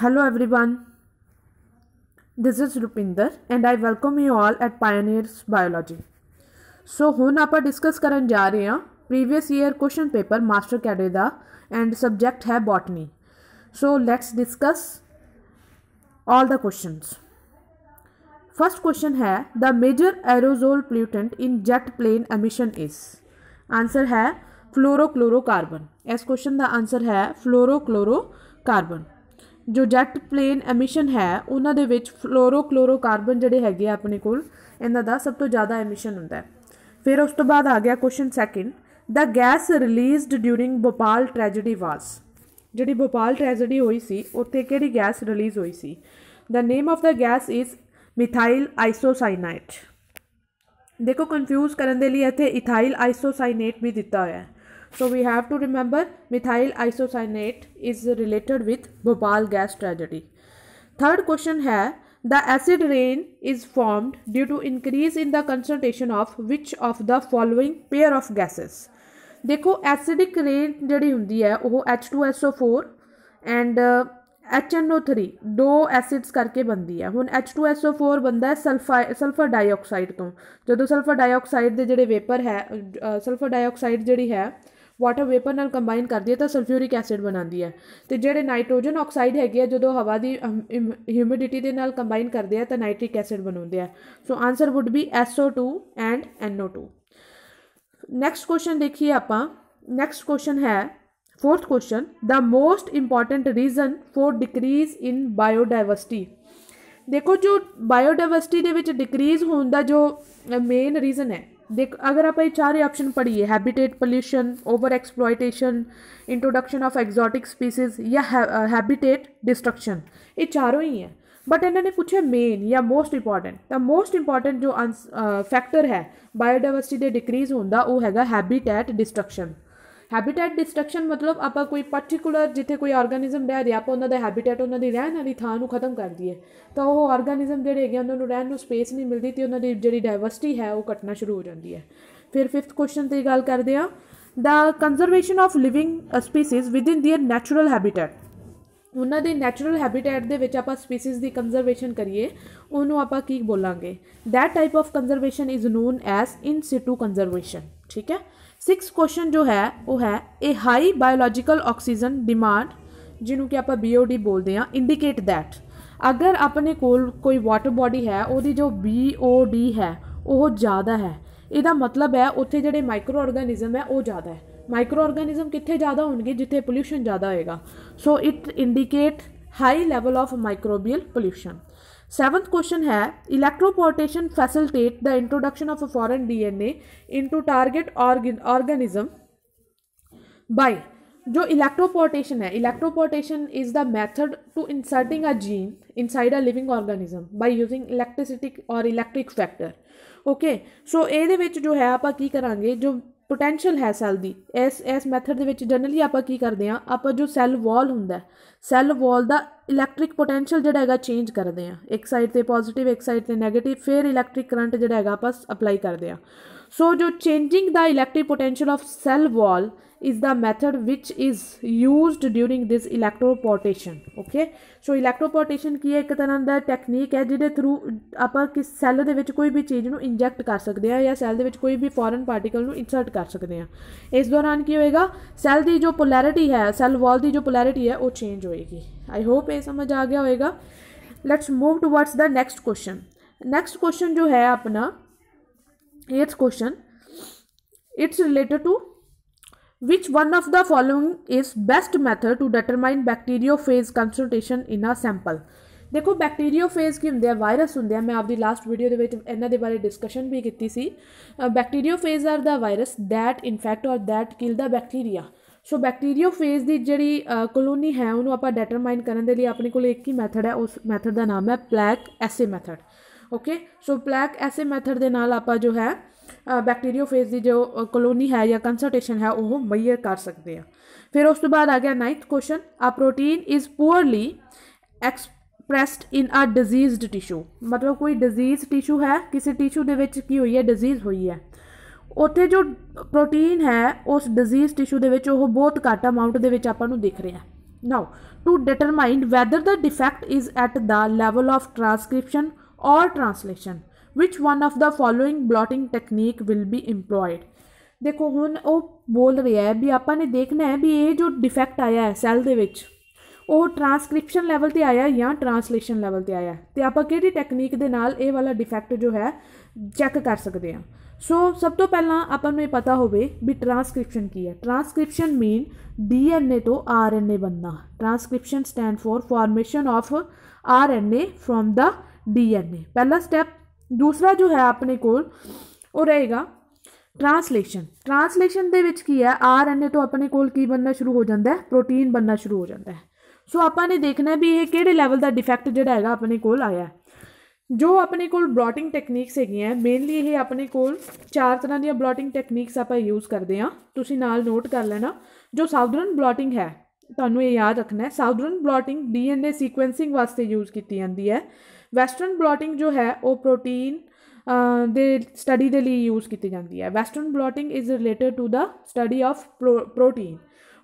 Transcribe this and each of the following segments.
Hello everyone, this is Rupinder and I welcome you all at Pioneers Biology. ਸੋ ਹੁਣ ਆਪਾਂ discuss ਕਰਨ ਜਾ ਰਹੇ ਹਾਂ previous year question paper master cadre ਦਾ ਐਂਡ ਸਬਜੈਕਟ ਹੈ botany so let's discuss all the questions first question ਹੈ the major aerosol pollutant in jet plane emission ਇਸ ਆਨਸਰ ਹੈ ਫਲੋਰੋਕਲੋਰੋਕਾਰਬਨ ਇਸ ਕੁਐਸਚਨ ਦਾ ਆਨਸਰ ਹੈ ਫਲੋਰੋਕਲੋਰੋਕਾਰਬਨ ਜੋ ਜੈਟ ਪਲੇਨ ਐਮਿਸ਼ਨ ਹੈ ਉਹਨਾਂ ਦੇ ਵਿੱਚ ਫਲੋਰੋ ਕਲੋਰੋ ਕਾਰਬਨ ਜਿਹੜੇ ਹੈਗੇ ਆ ਆਪਣੇ ਕੋਲ ਇਹਨਾਂ ਦਾ ਸਭ ਤੋਂ ਜ਼ਿਆਦਾ ਐਮਿਸ਼ਨ ਹੁੰਦਾ ਹੈ ਫਿਰ ਉਸ ਤੋਂ ਬਾਅਦ ਆ ਗਿਆ question second the gas released during Bhopal tragedy was ਜਿਹੜੀ ਭੋਪਾਲ ਟ੍ਰੈਜੇਡੀ ਹੋਈ ਸੀ ਉੱਥੇ ਕਿਹੜੀ ਗੈਸ ਰਿਲੀਜ਼ ਹੋਈ ਸੀ the name of the gas is methyl isocyanate ਦੇਖੋ ਕਨਫਿਊਜ਼ ਕਰਨ ਦੇ ਲਈ ਇੱਥੇ ਇਥਾਈਲ ਆਈਸੋਸਾਇਨੇਟ ਵੀ ਦਿੱਤਾ ਹੋਇਆ ਹੈ So we have to remember methyl isocyanate is related with Bhopal gas tragedy. Third question है The acid rain is formed due to increase in the concentration of which of the following pair of gases. देखो acidic rain जड़ी होंगी है वह H two S O four and H N O three दो acids करके बनती है ਹੁਣ H2SO4 ਬੰਦਾ ਹੈ ਸਲਫਰ ਸਲਫਰ ਡਾਈਆਕਸਾਈਡ ਤੋਂ ਜਦੋਂ ਸਲਫਰ ਡਾਈਆਕਸਾਈਡ ਦੇ ਜਿਹੜੇ ਵੇਪਰ ਹੈ ਸਲਫਰ ਡਾਈਆਕਸਾਈਡ ਜਿਹੜੀ ਹੈ ਵਾਟਰ ਵੇਪਰ ਨਾਲ ਕੰਬਾਈਨ ਕਰਦੀ ਹੈ ਤਾਂ ਸਲਫਿਊਰਿਕ ਐਸਿਡ ਬਣਾਉਂਦੀ ਹੈ ਤੇ ਜਿਹੜੇ ਨਾਈਟ੍ਰੋਜਨ ਆਕਸਾਈਡ ਹੈਗੇ ਆ ਜਦੋਂ ਹਵਾ ਦੀ ਹਿਊਮਿਡਿਟੀ ਦੇ ਨਾਲ ਕੰਬਾਈਨ ਕਰਦੇ ਆ ਤਾਂ ਨਾਈਟ੍ਰਿਕ ਐਸਿਡ ਬਣਾਉਂਦੇ ਆ so answer would be SO2 and NO2 next question ਦੇਖੀਏ ਆਪਾਂ ਨੈਕਸਟ ਕੁਐਸਚਨ ਹੈ fourth question the most important reason for decrease in biodiversity ਦੇਖੋ ਜੋ ਬਾਇਓਡਾਇਵਰਸਿਟੀ ਦੇ ਵਿੱਚ ਡਿਕਰੀਜ਼ ਹੋਣ ਦਾ ਜੋ ਮੇਨ ਰੀਜ਼ਨ ਹੈ ਦੇਖ ਅਗਰ ਆਪਾਂ ਇਹ ਚਾਰੇ ਆਪਸ਼ਨ ਪੜ੍ਹੀਏ habitat pollution over exploitation introduction of exotic species ਜਾਂ ਹੈਬਿਟੇਟ ਡਿਸਟਰਕਸ਼ਨ ਇਹ ਚਾਰੋਂ ਹੀ ਹੈ ਬਟ ਇਹਨਾਂ ਨੇ ਪੁੱਛਿਆ ਮੇਨ ਜਾਂ ਮੋਸਟ ਇੰਪੋਰਟੈਂਟ ਤਾਂ ਮੋਸਟ ਇੰਪੋਰਟੈਂਟ ਜੋ ਫੈਕਟਰ ਹੈ ਬਾਇਓਡਾਇਵਰਸਿਟੀ ਦੇ ਡਿਕਰੀਜ਼ ਹੁੰਦਾ ਉਹ ਹੈਗਾ ਹੈਬਿਟੇਟ ਡਿਸਟਰਕਸ਼ਨ ਹੈਬਿਟੈਟ ਡਿਸਟਰਕਸ਼ਨ ਮਤਲਬ ਆਪਾਂ ਕੋਈ ਪਾਰਟਿਕੂਲਰ ਜਿੱਥੇ ਕੋਈ ਆਰਗੇਨਿਜ਼ਮ ਰਹਿ ਰਿਹਾ ਆਪਾਂ ਉਹਨਾਂ ਦਾ ਹੈਬਿਟੈਟ ਉਹਨਾਂ ਦੀ ਰਹਿਣ ਵਾਲੀ ਥਾਂ ਨੂੰ ਖਤਮ ਕਰ ਦਈਏ ਤਾਂ ਉਹ ਆਰਗੇਨਿਜ਼ਮ ਜਿਹੜੇ ਹੈਗੇ ਉਹਨਾਂ ਨੂੰ ਰਹਿਣ ਨੂੰ ਸਪੇਸ ਨਹੀਂ ਮਿਲਦੀ ਤੇ ਉਹਨਾਂ ਦੀ ਜਿਹੜੀ ਡਾਈਵਰਸਿਟੀ ਹੈ ਉਹ ਘਟਣਾ ਸ਼ੁਰੂ ਹੋ ਜਾਂਦੀ ਹੈ ਫਿਰ 5th ਕੁਐਸਚਨ ਤੇ ਗੱਲ ਕਰਦੇ ਆ the conservation of living species in their natural habitat ਉਹਨਾਂ ਦੇ ਨੈਚੁਰਲ ਹੈਬਿਟੈਟ ਦੇ ਵਿੱਚ ਆਪਾਂ ਸਪੀਸੀਜ਼ ਦੀ ਕੰਜ਼ਰਵੇਸ਼ਨ ਕਰੀਏ ਉਹਨੂੰ ਆਪਾਂ ਕੀ ਬੋਲਾਂਗੇ that type of conservation is known as in situ conservation ਠੀਕ ਹੈ सिक्स क्वेश्चन जो है वो है a high biological oxygen demand जिन्हों की आप बी ओ डी बोलते हैं इंडीकेट दैट अगर अपने कोल कोई वाटर बॉडी है वो जो बी ओ डी है वह ज़्यादा है यदा मतलब है उत्थे जोड़े माइक्रो ऑर्गेनिजम है वह ज़्यादा है माइक्रो ऑर्गेनिजम कितने ज़्यादा होने जिथे पोल्यूशन ज़्यादा होएगा so it indicate high level of microbial pollution seventh question है electroportation facilitate the introduction of a foreign DNA into target organism by जो इलेक्ट्रोपोर्टेशन है electroportation is the method to inserting a gene inside a living organism by using electricity और electric factor okay so A जो है आप करा जो potential ਹੈ cell ਦੀ ਇਸ ਇਸ ਮੈਥਡ ਦੇ ਵਿੱਚ ਜਨਰਲੀ ਆਪਾਂ ਕੀ ਕਰਦੇ ਆ ਆਪਾਂ ਜੋ ਸੈੱਲ ਵਾਲ ਹੁੰਦਾ ਸੈੱਲ ਵਾਲ ਦਾ ਇਲੈਕਟ੍ਰਿਕ ਪੋਟੈਂਸ਼ੀਅਲ ਜਿਹੜਾ ਹੈਗਾ ਚੇਂਜ ਕਰਦੇ ਆ ਇੱਕ ਸਾਈਡ ਤੇ ਪੋਜ਼ਿਟਿਵ ਇੱਕ ਸਾਈਡ ਤੇ ਨੈਗੇਟਿਵ ਫਿਰ ਇਲੈਕਟ੍ਰਿਕ ਕਰੰਟ ਜਿਹੜਾ ਹੈਗਾ ਆਪਾਂ ਅਪਲਾਈ ਕਰਦੇ ਆ ਸੋ ਜੋ changing the electric potential of cell wall is the method which is used during this electroportation okay so electroportation ਕੀ ਹੈ ਇੱਕ ਤਰ੍ਹਾਂ ਦਾ ਟੈਕਨੀਕ ਹੈ ਜਿਹਦੇ ਥਰੂ ਆਪਾਂ ਕਿਸ ਸੈੱਲ ਦੇ ਵਿੱਚ ਕੋਈ ਵੀ ਚੀਜ਼ ਨੂੰ ਇੰਜੈਕਟ ਕਰ ਸਕਦੇ ਆ ਜਾਂ ਸੈੱਲ ਦੇ ਵਿੱਚ ਕੋਈ ਵੀ ਫੋਰਨ ਪਾਰਟੀਕਲ ਨੂੰ ਇਨਸਰਟ ਕਰ ਸਕਦੇ ਆ ਇਸ ਦੌਰਾਨ ਕੀ ਹੋਏਗਾ ਸੈੱਲ ਦੀ ਜੋ ਪੋਲੈਰਿਟੀ ਹੈ ਸੈੱਲ ਵਾਲ ਦੀ ਜੋ ਪੋਲੈਰਿਟੀ ਹੈ ਉਹ ਚੇਂਜ ਹੋਏਗੀ ਆਈ ਹੋਪ ਇਹ ਸਮਝ ਆ ਗਿਆ ਹੋਏਗਾ let's move towards the next question next question ਜੋ ਹੈ ਆਪਣਾ 8th question it's related to Which one of the following is best method to determine bacteriophage concentration in a sample? ਦੇਖੋ ਬੈਕਟੀਰੀਓਫੇਜ ਕੀ ਹੁੰਦੇ ਆ ਵਾਇਰਸ ਹੁੰਦੇ ਆ ਮੈਂ ਆਪਦੀ ਲਾਸਟ ਵੀਡੀਓ ਦੇ ਵਿੱਚ ਇਹਨਾਂ ਦੇ ਬਾਰੇ ਡਿਸਕਸ਼ਨ ਵੀ ਕੀਤੀ ਸੀ bacteriophage are the virus that infect or that kill the bacteria so bacteriophage ਦੀ ਜਿਹੜੀ ਕਲੋਨੀ ਹੈ ਉਹਨੂੰ ਆਪਾਂ ਡਿਟਰਮਾਈਨ ਕਰਨ ਦੇ ਲਈ ਆਪਣੇ ਕੋਲ ਇੱਕ ਹੀ ਮੈਥਡ ਹੈ ਉਸ ਮੈਥਡ ਦਾ ਨਾਮ ਹੈ ਪਲੈਕ ਐਸੇ ਮੈਥਡ ਓਕੇ ਸੋ ਪਲੈਕ ਐਸੇ ਮੈਥਡ ਦੇ ਨਾਲ ਆਪਾਂ ਜੋ ਹੈ ਬੈਕਟੀਰੀਓਫੇਜ ਦੀ ਜੋ ਕਲੋਨੀ ਹੈ ਜਾਂ ਕੰਸਲਟੇਸ਼ਨ ਹੈ ਉਹ ਮੈਅਰ ਕਰ ਸਕਦੇ ਆ ਫਿਰ ਉਸ ਤੋਂ ਬਾਅਦ ਆ ਗਿਆ 9th ਕੁਐਸਚਨ ਆ protein is poorly expressed in a diseased tissue ਮਤਲਬ ਕੋਈ ਡਿਜ਼ੀਜ਼ ਟਿਸ਼ੂ ਹੈ ਕਿਸੇ ਟਿਸ਼ੂ ਦੇ ਵਿੱਚ ਕੀ ਹੋਈ ਹੈ ਡਿਜ਼ੀਜ਼ ਹੋਈ ਹੈ ਉੱਥੇ ਜੋ ਪ੍ਰੋਟੀਨ ਹੈ ਉਸ ਡਿਜ਼ੀਜ਼ ਟਿਸ਼ੂ ਦੇ ਵਿੱਚ ਉਹ ਬਹੁਤ ਘੱਟ ਅਮਾਉਂਟ ਦੇ ਵਿੱਚ ਆਪਾਂ ਨੂੰ ਦਿਖ ਰਿਹਾ now to determine whether the defect is at the level of transcription or translation which one of the following blotting technique will be employed ਦੇਖੋ ਹੁਣ ਉਹ ਬੋਲ ਰਿਹਾ ਹੈ ਵੀ ਆਪਾਂ ਨੇ ਦੇਖਣਾ ਹੈ ਵੀ ਇਹ ਜੋ ਡਿਫੈਕਟ ਆਇਆ ਹੈ ਸੈੱਲ ਦੇ ਵਿੱਚ ਉਹ ਟ੍ਰਾਂਸਕ੍ਰਿਪਸ਼ਨ ਲੈਵਲ ਤੇ ਆਇਆ ਜਾਂ ਟ੍ਰਾਂਸਲੇਸ਼ਨ ਲੈਵਲ ਤੇ ਆਇਆ ਤੇ ਆਪਾਂ ਕਿਹੜੀ ਟੈਕਨੀਕ ਦੇ ਨਾਲ ਇਹ ਵਾਲਾ ਡਿਫੈਕਟ ਜੋ ਹੈ ਚੈੱਕ ਕਰ ਸਕਦੇ ਹਾਂ ਸੋ ਸਭ ਤੋਂ ਪਹਿਲਾਂ ਆਪਾਂ ਨੂੰ ਇਹ ਪਤਾ ਹੋਵੇ ਵੀ ਟ੍ਰਾਂਸਕ੍ਰਿਪਸ਼ਨ ਕੀ ਹੈ ਟ੍ਰਾਂਸਕ੍ਰਿਪਸ਼ਨ ਮੀਨ ਡੀਐਨਏ ਤੋਂ ਆਰਐਨਏ ਬਣਨਾ transcription stand for formation of RNA from the DNA ਪਹਿਲਾ ਸਟੈਪ ਦੂਸਰਾ ਜੋ ਹੈ ਆਪਣੇ ਕੋਲ ਉਹ ਰਹੇਗਾ ਟ੍ਰਾਂਸਲੇਸ਼ਨ ਟ੍ਰਾਂਸਲੇਸ਼ਨ ਦੇ ਵਿੱਚ ਕੀ ਹੈ ਆਰਐਨਏ ਤੋਂ ਆਪਣੇ ਕੋਲ ਕੀ ਬਣਨਾ ਸ਼ੁਰੂ ਹੋ ਜਾਂਦਾ ਹੈ ਪ੍ਰੋਟੀਨ ਬਣਨਾ ਸ਼ੁਰੂ ਹੋ ਜਾਂਦਾ ਹੈ ਸੋ ਆਪਾਂ ਨੇ ਦੇਖਣਾ ਵੀ ਇਹ ਕਿਹੜੇ ਲੈਵਲ ਦਾ ਡਿਫੈਕਟ ਜਿਹੜਾ ਹੈਗਾ ਆਪਣੇ ਕੋਲ ਆਇਆ ਜੋ ਆਪਣੇ ਕੋਲ ਬਲੋਟਿੰਗ ਟੈਕਨੀਕਸ ਹੈਗੀਆਂ ਮੇਨਲੀ ਇਹ ਆਪਣੇ ਕੋਲ ਚਾਰ ਤਰ੍ਹਾਂ ਦੀਆਂ ਬਲੋਟਿੰਗ ਟੈਕਨੀਕਸ ਆਪਾਂ ਯੂਜ਼ ਕਰਦੇ ਆ ਤੁਸੀਂ ਨਾਲ ਨੋਟ ਕਰ ਲੈਣਾ ਜੋ ਸਾਊਦਰਨ ਬਲੋਟਿੰਗ ਹੈ ਤੁਹਾਨੂੰ ਇਹ ਯਾਦ ਰੱਖਣਾ ਹੈ ਸਾਊਦਰਨ ਬਲੋਟਿੰਗ ਡੀਐਨਏ ਸੀਕੁਐਂਸਿੰਗ ਵਾਸਤੇ ਯੂਜ਼ ਕੀਤੀ ਜਾਂਦੀ ਹੈ ਵੈਸਟਰਨ ਬਲੋਟਿੰਗ ਜੋ ਹੈ ਉਹ ਪ੍ਰੋਟੀਨ ਦੇ ਸਟੱਡੀ ਦੇ ਲਈ ਯੂਜ਼ ਕੀਤੀ ਜਾਂਦੀ ਹੈ western blotting is related to the study of protein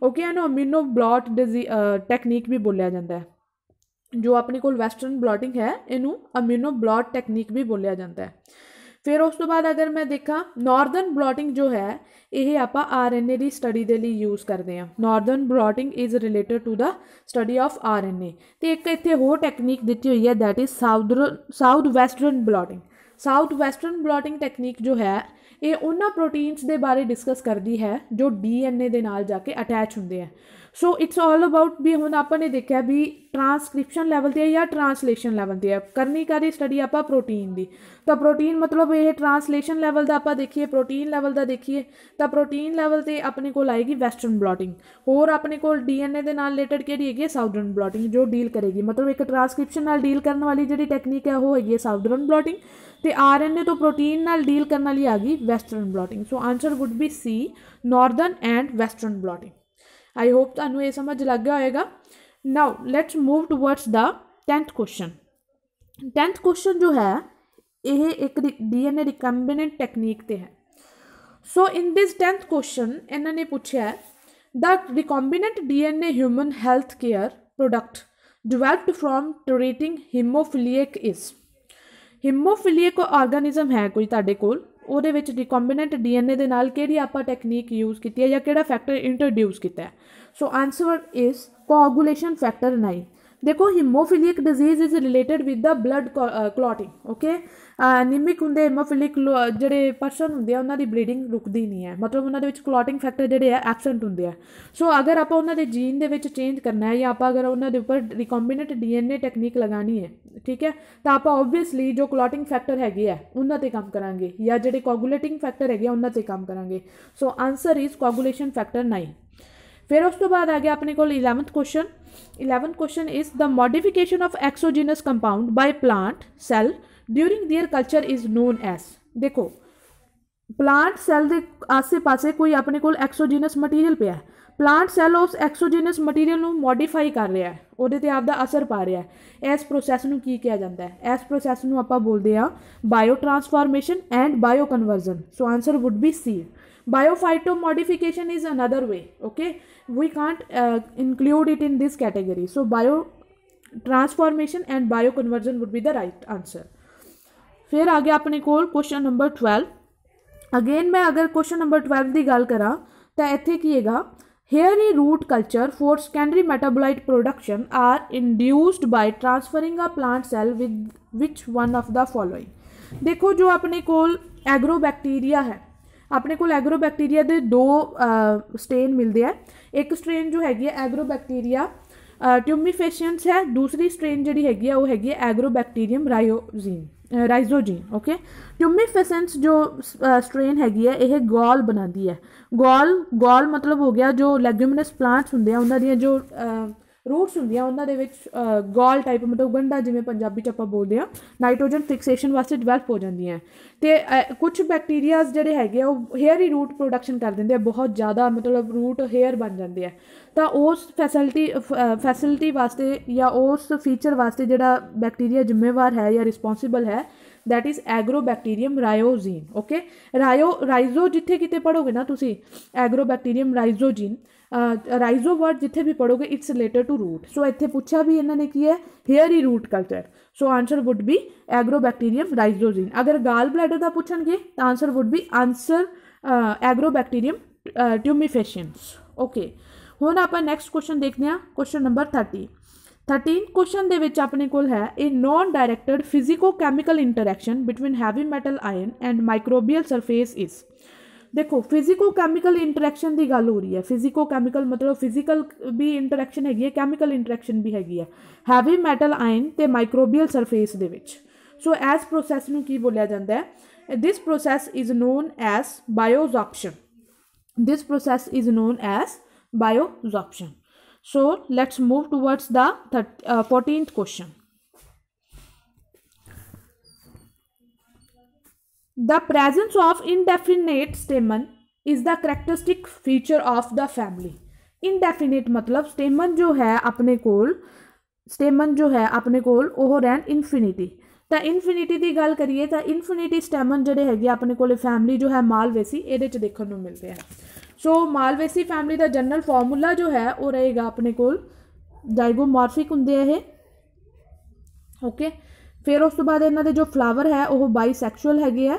okay and immuno blot technique ਵੀ ਬੋਲਿਆ ਜਾਂਦਾ ਹੈ ਜੋ ਆਪਣੇ ਕੋਲ ਵੈਸਟਰਨ ਬਲੋਟਿੰਗ ਹੈ ਇਹਨੂੰ ਅਮੀਨੋ ਬਲੋਟ ਟੈਕਨੀਕ ਵੀ ਬੋਲਿਆ ਜਾਂਦਾ ਹੈ ਫਿਰ ਉਸ ਤੋਂ ਬਾਅਦ ਅਗਰ ਮੈਂ ਦੇਖਾਂ ਨਾਰਦਰਨ ਬਲੋਟਿੰਗ ਜੋ ਹੈ ਇਹ ਆਪਾਂ ਆਰਐਨਏ ਦੀ ਸਟੱਡੀ ਦੇ ਲਈ ਯੂਜ਼ ਕਰਦੇ ਆ northern blotting is related to the study of RNA ਤੇ ਇੱਕ ਇੱਥੇ ਹੋਰ ਟੈਕਨੀਕ ਦਿੱਤੀ ਹੋਈ ਹੈ that is south south western blotting south western blotting technique ਜੋ ਹੈ ਇਹ ਉਹਨਾਂ ਪ੍ਰੋਟੀਨਸ ਦੇ ਬਾਰੇ ਡਿਸਕਸ ਕਰਦੀ ਹੈ ਜੋ ਡੀਐਨਏ ਦੇ ਨਾਲ ਜਾ ਕੇ ਅਟੈਚ ਹੁੰਦੇ ਆ ਸੋ ਇਟਸ ਆਲ ਅਬਾਊਟ ਵੀ ਹੁਣ ਆਪਾਂ ਨੇ ਦੇਖਿਆ ਵੀ ਟਰਾਂਸਕ੍ਰਿਪਸ਼ਨ ਲੈਵਲ ਤੇ ਜਾਂ ਟਰਾਂਸਲੇਸ਼ਨ ਲੈਵਲ ਤੇ ਕਰਨੀ ਕਾਦੀ ਸਟੱਡੀ ਆਪਾਂ ਪ੍ਰੋਟੀਨ ਦੀ ਤਾਂ ਪ੍ਰੋਟੀਨ ਮਤਲਬ ਇਹ ਟਰਾਂਸਲੇਸ਼ਨ ਲੈਵਲ ਦਾ ਆਪਾਂ ਦੇਖੀਏ ਪ੍ਰੋਟੀਨ ਲੈਵਲ ਦਾ ਦੇਖੀਏ ਤਾਂ ਪ੍ਰੋਟੀਨ ਲੈਵਲ ਤੇ ਆਪਣੇ ਕੋਲ ਆਏਗੀ ਵੈਸਟਰਨ ਬਲੋਟਿੰਗ ਹੋਰ ਆਪਣੇ ਕੋਲ ਡੀਐਨਏ ਦੇ ਨਾਲ ਰਿਲੇਟਡ ਕਿਹੜੀ ਹੈਗੀ ਸਾਊਦਰਨ ਬਲੋਟਿੰਗ ਜੋ ਡੀਲ ਕਰੇਗੀ ਮਤਲਬ ਇੱਕ ਟਰਾਂਸਕ੍ਰਿਪਸ਼ਨ ਨਾਲ ਡੀਲ ਕਰਨ ਵਾਲੀ ਜਿਹੜੀ ਟੈਕਨੀਕ ਹੈ ਉਹ ਹੈਗੀ ਸਾਊਦਰਨ ਬਲੋਟਿੰਗ ਤੇ ਆਰਐਨਏ ਤੋਂ ਪ੍ਰੋਟੀਨ ਨਾਲ ਡੀਲ ਕਰਨ ਵਾਲੀ ਆ ਗਈ western blotting so answer would be C northern and western blotting I hope ਤੁਹਾਨੂੰ ਇਹ ਸਮਝ ਲੱਗ ਗਿਆ ਹੋਵੇਗਾ now let's move towards the 10th question 10th question ਜੋ ਹੈ ਇਹ ਇੱਕ ਡੀਐਨਏ ਰਿਕੰਬੀਨੈਂਟ ਟੈਕਨੀਕ ਤੇ ਹੈ ਸੋ ਇਨ ਦਿਸ 10th ਕੁਐਸਚਨ ਇਹਨਾਂ ਨੇ ਪੁੱਛਿਆ ਹੈ the recombinant DNA human health care product developed from treating hemophilic ਇਸ ਹੀਮੋਫਿਲੀਕ ਕੋ ਆਰਗੇਨਿਜ਼ਮ ਹੈ ਕੋਈ ਤੁਹਾਡੇ ਕੋਲ ਉਹਦੇ ਵਿੱਚ ਰਿਕੰਬੀਨੈਂਟ ਡੀਐਨਏ ਦੇ ਨਾਲ ਕਿਹੜੀ ਆਪਾਂ ਟੈਕਨੀਕ ਯੂਜ਼ ਕੀਤੀ ਹੈ ਜਾਂ ਕਿਹੜਾ ਫੈਕਟਰ ਇੰਟਰੋਡਿਊਸ ਕੀਤਾ ਹੈ so answer is coagulation factor 9 ਦੇਖੋ hemophilic disease is related with the blood clotting okay anemic ਹੁੰਦੇ ਹੀਮੋਫਿਲਿਕ ਜਿਹੜੇ ਪਰਸਨ ਹੁੰਦੇ ਆ ਉਹਨਾਂ ਦੀ ਬਲੀਡਿੰਗ ਰੁਕਦੀ ਨਹੀਂ ਹੈ ਮਤਲਬ ਉਹਨਾਂ ਦੇ ਵਿੱਚ ਕਲੋਟਿੰਗ ਫੈਕਟਰ ਜਿਹੜੇ ਆ ਐਬਸੈਂਟ ਹੁੰਦੇ ਆ ਸੋ ਅਗਰ ਆਪਾਂ ਉਹਨਾਂ ਦੇ ਜੀਨ ਦੇ ਵਿੱਚ ਚੇਂਜ ਕਰਨਾ ਹੈ ਜਾਂ ਆਪਾਂ ਅਗਰ ਉਹਨਾਂ ਦੇ ਉੱਪਰ ਰਿਕੰਬੀਨੈਂਟ ਡੀਐਨਏ ਟੈਕਨੀਕ ਲਗਾਣੀ ਹੈ ਠੀਕ ਹੈ ਤਾਂ ਆਪਾਂ ਆਬਵੀਅਸਲੀ ਜੋ ਕਲੋਟਿੰਗ ਫੈਕਟਰ ਹੈਗੇ ਆ ਉਹਨਾਂ ਤੇ ਕੰਮ ਕਰਾਂਗੇ ਜਾਂ ਜਿਹੜੇ ਕੋਗੂਲੇਟਿੰਗ ਫੈਕਟਰ ਹੈਗੇ ਆ ਉਹਨਾਂ ਤੇ ਕੰਮ ਕਰਾਂਗੇ so answer is coagulation factor 9 ਫਿਰ ਉਸ ਤੋਂ ਬਾਅਦ ਆ ਗਿਆ ਆਪਣੇ ਕੋਲ 11th question 11th question is the modification of exogenous compound by plant cell during their culture is known as ਦੇਖੋ ਪਲਾਂਟ ਸੈਲ ਦੇ ਆਸ-ਪਾਸੇ ਕੋਈ ਆਪਣੇ ਕੋਲ ਐਕਸੋਜੀਨਸ ਮਟੀਰੀਅਲ ਪਿਆ ਹੈ ਪਲਾਂਟ ਸੈਲ ਉਸ ਐਕਸੋਜੀਨਸ ਮਟੀਰੀਅਲ ਨੂੰ ਮੋਡੀਫਾਈ ਕਰ ਰਿਹਾ ਹੈ ਉਹਦੇ ਤੇ ਆਪ ਦਾ ਅਸਰ ਪਾ ਰਿਹਾ ਹੈ ਇਸ ਪ੍ਰੋਸੈਸ ਨੂੰ ਕੀ ਕਿਹਾ ਜਾਂਦਾ ਹੈ ਇਸ ਪ੍ਰੋਸੈਸ ਨੂੰ ਆਪਾਂ ਬੋਲਦੇ ਆ biotransformation and bioconversion so answer would be C biophyto modification is another way okay we can't uh, include it in this category so bio transformation and conversion would be the right answer फिर आगे अपने कोल question number twelve again मैं अगर question number twelve की गल करा तो इतने है hair in root culture for secondary metabolite production are induced by transferring a plant cell with which one of the following देखो जो अपने एग्रो एग्रोबैक्टीरिया है ਆਪਣੇ ਕੋਲ ਐਗਰੋਬੈਕਟੀਰੀਆ ਦੇ ਦੋ ਸਟ੍ਰੇਨ ਮਿਲਦੇ ਆ ਇੱਕ ਸਟ੍ਰੇਨ ਜੋ ਹੈਗੀ ਹੈ ਐਗਰੋਬੈਕਟੀਰੀਆ ਟਿਊਮੀਫੇਸ਼ੀਅਨਸ ਹੈ ਦੂਸਰੀ ਸਟ੍ਰੇਨ ਜਿਹੜੀ ਹੈਗੀ ਆ ਉਹ ਹੈਗੀ ਹੈ ਐਗਰੋਬੈਕਟੀਰੀਅਮ ਰਾਇਓਜ਼ੀਨ ਰਾਈਜ਼ੋਜੀਨ ਓਕੇ ਟਿਊਮੀਫੈਸੈਂਸ ਜੋ ਸਟ੍ਰੇਨ ਹੈਗੀ ਹੈ ਇਹ ਗੋਲ ਬਣਾਉਂਦੀ ਹੈ ਗੋਲ ਗੋਲ ਮਤਲਬ ਹੋ ਗਿਆ ਜੋ ਲੈਗੂਮਿਨਸ ਪਲਾਂਟਸ ਹੁੰਦੇ ਆ ਉਹਨਾਂ ਦੀਆਂ ਜੋ ਰੂਟਸ ਹੁੰਦੀਆਂ ਉਹਨਾਂ ਦੇ ਵਿੱਚ ਗੋਲ ਟਾਈਪ ਮਤਲਬ ਗੰਡਾ ਜਿਵੇਂ ਪੰਜਾਬੀ ਚ ਆਪਾਂ ਬੋਲਦੇ ਆ ਨਾਈਟ੍ਰੋਜਨ ਫਿਕਸੇਸ਼ਨ ਵਾਸਤੇ ਡਿਵੈਲਪ ਹੋ ਜਾਂਦੀਆਂ ਤੇ ਕੁਝ ਬੈਕਟੀਰੀਆਜ਼ ਜਿਹੜੇ ਹੈਗੇ ਉਹ ਹੇਅਰ ਰੂਟ ਪ੍ਰੋਡਕਸ਼ਨ ਕਰ ਦਿੰਦੇ ਆ ਬਹੁਤ ਜ਼ਿਆਦਾ ਮਤਲਬ ਰੂਟ ਹੇਅਰ ਬਣ ਜਾਂਦੇ ਆ ਤਾਂ ਉਸ ਫੈਸਿਲਿਟੀ ਫੈਸਿਲਿਟੀ ਵਾਸਤੇ ਜਾਂ ਉਸ ਫੀਚਰ ਵਾਸਤੇ ਜਿਹੜਾ ਬੈਕਟੀਰੀਆ ਜ਼ਿੰਮੇਵਾਰ ਹੈ ਜਾਂ ਰਿਸਪੌਂਸਿਬਲ ਹੈ that is Agrobacterium rhizogenes okay rhizo rhizo ਜਿੱਥੇ ਕਿਤੇ ਪੜੋਗੇ ਨਾ ਤੁਸੀਂ ਐਗਰੋਬੈਕਟੀਰੀਅਮ ਰਾਈਜ਼ੋਜੀਨ ਰਾਈਜ਼ੋ ਵਰਡ ਜਿੱਥੇ ਵੀ ਪੜੋਗੇ it's related to root so ਇੱਥੇ ਪੁੱਛਿਆ ਵੀ ਇਹਨਾਂ ਨੇ ਕੀ ਹੈ hairy root culture so answer would be Agrobacterium rhizogenes ਅਗਰ ਗਾਲ ਬਲੈਡਰ ਦਾ ਪੁੱਛਣਗੇ ਤਾਂ answer would be answer Agrobacterium tumefaciens okay ਹੁਣ ਆਪਾਂ ਨੈਕਸਟ ਕੁਐਸਚਨ ਦੇਖਦੇ ਹਾਂ ਕੁਐਸਚਨ ਨੰਬਰ 30 13 ਕੁਐਸਚਨ ਦੇ ਵਿੱਚ ਆਪਣੇ ਕੋਲ ਹੈ ਇਹ non directed physico chemical interaction between heavy metal ion and microbial surface is ਦੇਖੋ ਫਿਜ਼ੀਕੋ ਕੈਮੀਕਲ ਇੰਟਰੈਕਸ਼ਨ ਦੀ ਗੱਲ ਹੋ ਰਹੀ ਹੈ ਫਿਜ਼ੀਕੋ ਕੈਮੀਕਲ ਮਤਲਬ ਫਿਜ਼ੀਕਲ ਵੀ ਇੰਟਰੈਕਸ਼ਨ ਹੈਗੀ ਹੈ ਕੈਮੀਕਲ ਇੰਟਰੈਕਸ਼ਨ ਵੀ ਹੈਗੀ ਹੈ ਹੈਵੀ ਮੈਟਲ ਆਇਨ ਤੇ ਮਾਈਕਰੋਬੀਅਲ ਸਰਫੇਸ ਦੇ ਵਿੱਚ ਸੋ ਐਸ ਪ੍ਰੋਸੈਸ ਨੂੰ ਕੀ ਬੋਲਿਆ ਜਾਂਦਾ ਹੈ this process is known as biosorption this process is known as biosorption so let's move towards the 14th question The presence of indefinite stamen is the characteristic feature of the family indefinite मतलब stamen जो है अपने ਕੋਲ ਸਟੇਮਨ ਜੋ ਹੈ ਆਪਣੇ ਕੋਲ ਉਹ ਰਹਿਣ ਇਨਫਿਨਿਟੀ ਤਾਂ ਇਨਫਿਨਿਟੀ ਦੀ ਗੱਲ ਕਰੀਏ ਤਾਂ ਇਨਫਿਨਿਟੀ ਸਟੇਮਨ ਜਿਹੜੇ ਹੈਗੇ ਆਪਣੇ ਕੋਲ ਫੈਮਿਲੀ ਜੋ ਹੈ ਮਾਲਵੇਸੀ ਇਹਦੇ ਚ ਦੇਖਣ ਨੂੰ ਮਿਲਦੇ ਆ ਸੋ ਮਾਲਵੇਸੀ ਫੈਮਿਲੀ ਦਾ ਜਨਰਲ ਫਾਰਮੂਲਾ ਜੋ ਹੈ ਉਹ ਰਹੇਗਾ ਆਪਣੇ ਕੋਲ ਡਾਈਗੋਮੋਰਫਿਕ ਹੁੰਦੇ ਆ ਇਹ ਓਕੇ ਫਿਰ ਉਸ ਤੋਂ ਬਾਅਦ ਇਹਨਾਂ ਦੇ ਜੋ ਫਲਾਵਰ ਹੈ ਉਹ ਬਾਈਸੈਕਸ਼ੂਅਲ ਹੈਗੇ ਆ